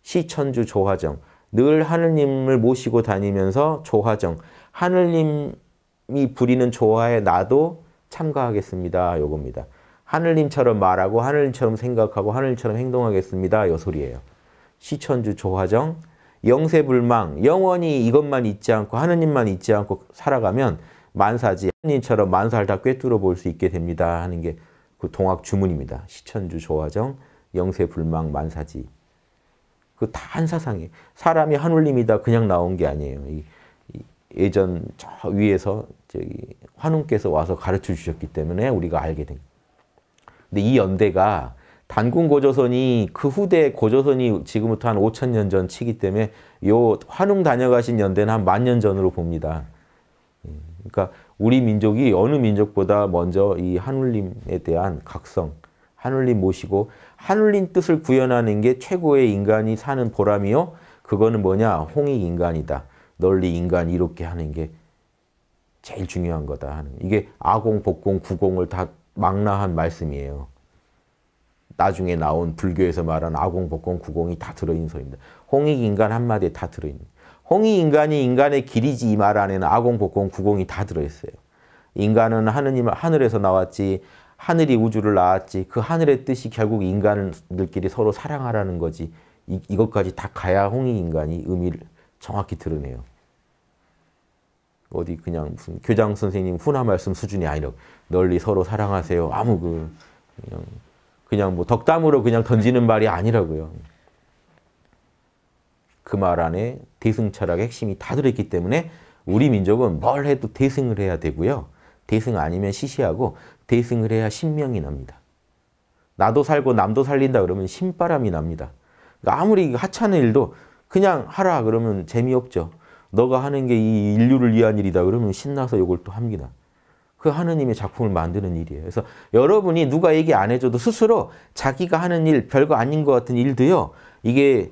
시천주 조화정. 늘 하느님을 모시고 다니면서 조화정. 하느님이 부리는 조화에 나도 참가하겠습니다. 요겁니다. 하늘님처럼 말하고 하늘님처럼 생각하고 하늘님처럼 행동하겠습니다. 요 소리예요. 시천주 조화정 영세불망, 영원히 이것만 잊지 않고 하느님만 잊지 않고 살아가면 만사지 하느님처럼 만사를 다 꿰뚫어 볼 수 있게 됩니다 하는 게 그 동학 주문입니다. 시천주 조화정 영세불망 만사지 그 다 한사상에 사람이 한울림이다 그냥 나온 게 아니에요. 이, 이 예전 저 위에서 저기 환웅께서 와서 가르쳐 주셨기 때문에 우리가 알게 된. 근데 이 연대가 단군 고조선이 그 후대 고조선이 지금부터 한 5천 년 전 치기 때문에 요 환웅 다녀가신 연대는 한 만 년 전으로 봅니다. 예, 그러니까 우리 민족이 어느 민족보다 먼저 이 한울림에 대한 각성, 한울림 모시고 한울림 뜻을 구현하는 게 최고의 인간이 사는 보람이요. 그거는 뭐냐? 홍익 인간이다. 널리 인간 이롭게 하는 게 제일 중요한 거다. 이게 아공, 복공, 구공을 다 망라한 말씀이에요. 나중에 나온 불교에서 말한 아공, 복공, 구공이 다 들어있는 소입니다. 리 홍익 인간 한마디에 다 들어있는. 홍익 인간이 인간의 길이지 이 말 안에는 아공, 복공, 구공이 다 들어있어요. 인간은 하느님 하늘에서 나왔지 하늘이 우주를 낳았지 그 하늘의 뜻이 결국 인간들끼리 서로 사랑하라는 거지 이, 이것까지 다 가야 홍익 인간이 의미를 정확히 드러내요. 어디 그냥 무슨 교장 선생님 훈화 말씀 수준이 아니라 널리 서로 사랑하세요. 아무 그 그냥 그냥 뭐 덕담으로 그냥 던지는 말이 아니라고요. 그 말 안에 대승 철학의 핵심이 다 들어있기 때문에 우리 민족은 뭘 해도 대승을 해야 되고요. 대승 아니면 시시하고 대승을 해야 신명이 납니다. 나도 살고 남도 살린다 그러면 신바람이 납니다. 그러니까 아무리 하찮은 일도 그냥 하라 그러면 재미없죠. 너가 하는 게 이 인류를 위한 일이다 그러면 신나서 이걸 또 합니다. 그 하느님의 작품을 만드는 일이에요. 그래서 여러분이 누가 얘기 안 해줘도 스스로 자기가 하는 일, 별거 아닌 것 같은 일도요. 이게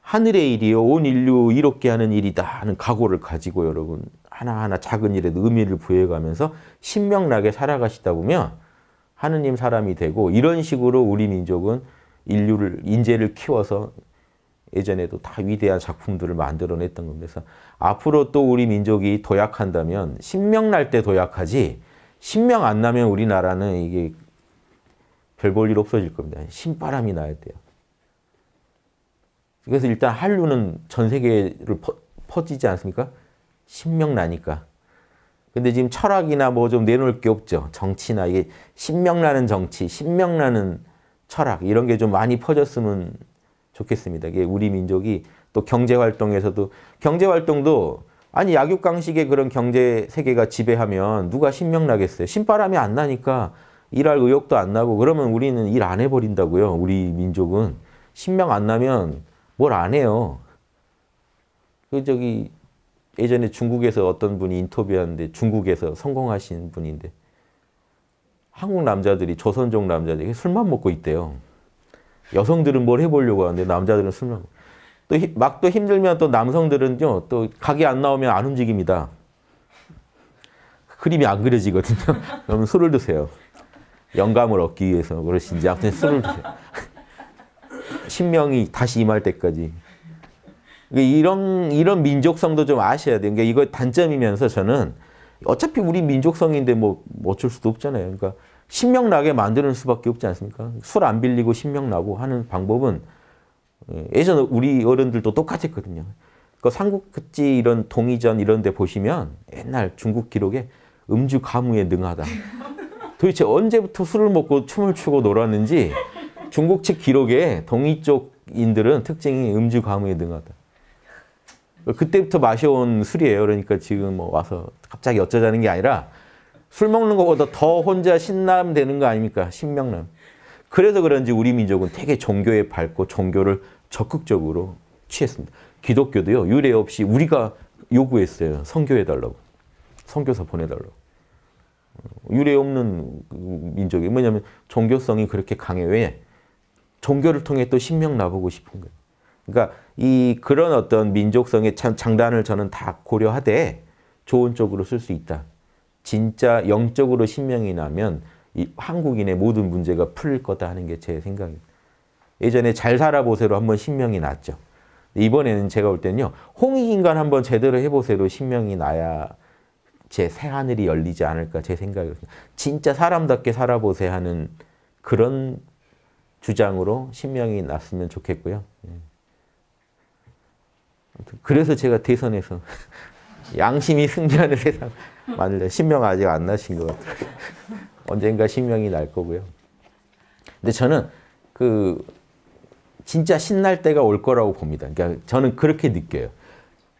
하늘의 일이요. 온 인류 이롭게 하는 일이다 하는 각오를 가지고 여러분 하나하나 작은 일에도 의미를 부여해가면서 신명나게 살아가시다 보면 하느님 사람이 되고 이런 식으로 우리 민족은 인류를, 인재를 키워서 예전에도 다 위대한 작품들을 만들어냈던 겁니다. 그래서 앞으로 또 우리 민족이 도약한다면 신명 날 때 도약하지 신명 안 나면 우리나라는 이게 별 볼 일 없어질 겁니다. 신바람이 나야 돼요. 그래서 일단 한류는 전 세계를 퍼, 지지 않습니까? 신명 나니까. 근데 지금 철학이나 뭐 좀 내놓을 게 없죠. 정치나 이게 신명나는 정치, 신명나는 철학 이런 게 좀 많이 퍼졌으면 좋겠습니다. 이게 우리 민족이 또 경제활동에서도 경제활동도 아니 약육강식의 그런 경제 세계가 지배하면 누가 신명나겠어요. 신바람이 안 나니까 일할 의욕도 안 나고 그러면 우리는 일 안 해버린다고요. 우리 민족은. 신명 안 나면 뭘 안 해요. 그 저기 예전에 중국에서 어떤 분이 인터뷰하는데 중국에서 성공하신 분인데 한국 남자들이 조선족 남자들이 술만 먹고 있대요. 여성들은 뭘 해보려고 하는데 남자들은 수면. 또막 또 힘들면 또 남성들은요 또 각이 안 나오면 안 움직입니다. 그림이 안 그려지거든요. 그럼 술을 드세요. 영감을 얻기 위해서 그러신지 아무튼 술을 드세요. 신명이 다시 임할 때까지. 그러니까 이런 이런 민족성도 좀 아셔야 돼요. 그러니까 이거 단점이면서 저는 어차피 우리 민족성인데 뭐, 뭐 어쩔 수도 없잖아요. 그러니까 신명나게 만드는 수밖에 없지 않습니까? 술 안 빌리고 신명나고 하는 방법은 예, 예전 우리 어른들도 똑같았거든요. 그 삼국지 이런 동이전 이런 데 보시면 옛날 중국 기록에 음주 가무에 능하다. 도대체 언제부터 술을 먹고 춤을 추고 놀았는지 중국 측 기록에 동이 쪽인들은 특징이 음주 가무에 능하다. 그때부터 마셔온 술이에요. 그러니까 지금 뭐 와서 갑자기 어쩌자는 게 아니라 술 먹는 것보다 더 혼자 신남 되는 거 아닙니까? 신명남. 그래서 그런지 우리 민족은 되게 종교에 밝고 종교를 적극적으로 취했습니다. 기독교도요. 유례 없이 우리가 요구했어요. 선교해달라고. 선교사 보내달라고. 어, 유례 없는 그 민족이 뭐냐면 종교성이 그렇게 강해. 왜? 종교를 통해 또 신명 나보고 싶은 거예요. 그러니까 이 그런 어떤 민족성의 장단을 저는 다 고려하되 좋은 쪽으로 쓸 수 있다. 진짜 영적으로 신명이 나면 한국인의 모든 문제가 풀릴 거다 하는 게 제 생각입니다. 예전에 잘 살아보세로 한번 신명이 났죠. 이번에는 제가 볼 때는요. 홍익인간 한번 제대로 해보세로 신명이 나야 제 새하늘이 열리지 않을까 제생각이거든 진짜 사람답게 살아보세 하는 그런 주장으로 신명이 났으면 좋겠고요. 예. 그래서 제가 대선에서 양심이 승리하는 세상 만일 래 신명 아직 안 나신 것 같아요. 언젠가 신명이 날 거고요. 근데 저는 그 진짜 신날 때가 올 거라고 봅니다. 그러니까 저는 그렇게 느껴요.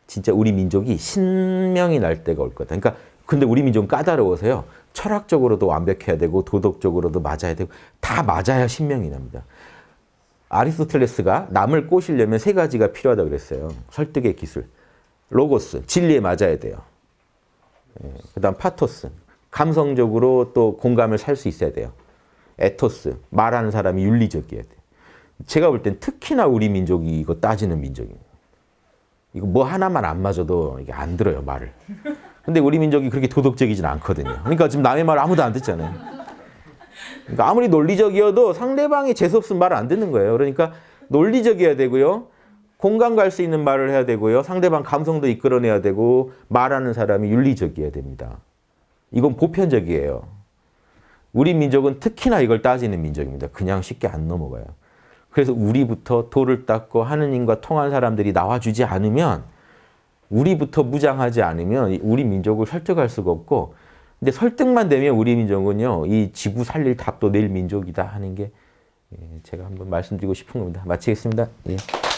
진짜 우리 민족이 신명이 날 때가 올 거다. 그러니까 근데 우리 민족은 까다로워서요. 철학적으로도 완벽해야 되고 도덕적으로도 맞아야 되고 다 맞아야 신명이 납니다. 아리스토텔레스가 남을 꼬시려면 세 가지가 필요하다고 그랬어요. 설득의 기술, 로고스, 진리에 맞아야 돼요. 예, 그다음 파토스. 감성적으로 또 공감을 살 수 있어야 돼요. 에토스. 말하는 사람이 윤리적이어야 돼. 제가 볼 땐 특히나 우리 민족이 이거 따지는 민족입니다. 이거 뭐 하나만 안 맞아도 이게 안 들어요, 말을. 근데 우리 민족이 그렇게 도덕적이진 않거든요. 그러니까 지금 남의 말 아무도 안 듣잖아요. 그러니까 아무리 논리적이어도 상대방이 재수없으 말을 안 듣는 거예요. 그러니까 논리적이어야 되고요. 공감 갈 수 있는 말을 해야 되고요. 상대방 감성도 이끌어내야 되고 말하는 사람이 윤리적이어야 됩니다. 이건 보편적이에요. 우리 민족은 특히나 이걸 따지는 민족입니다. 그냥 쉽게 안 넘어가요. 그래서 우리부터 돌을 닦고 하느님과 통한 사람들이 나와주지 않으면 우리부터 무장하지 않으면 우리 민족을 설득할 수가 없고 근데 설득만 되면 우리 민족은요 이 지구 살릴 답도 낼 민족이다 하는 게 예, 제가 한번 말씀드리고 싶은 겁니다. 마치겠습니다. 예.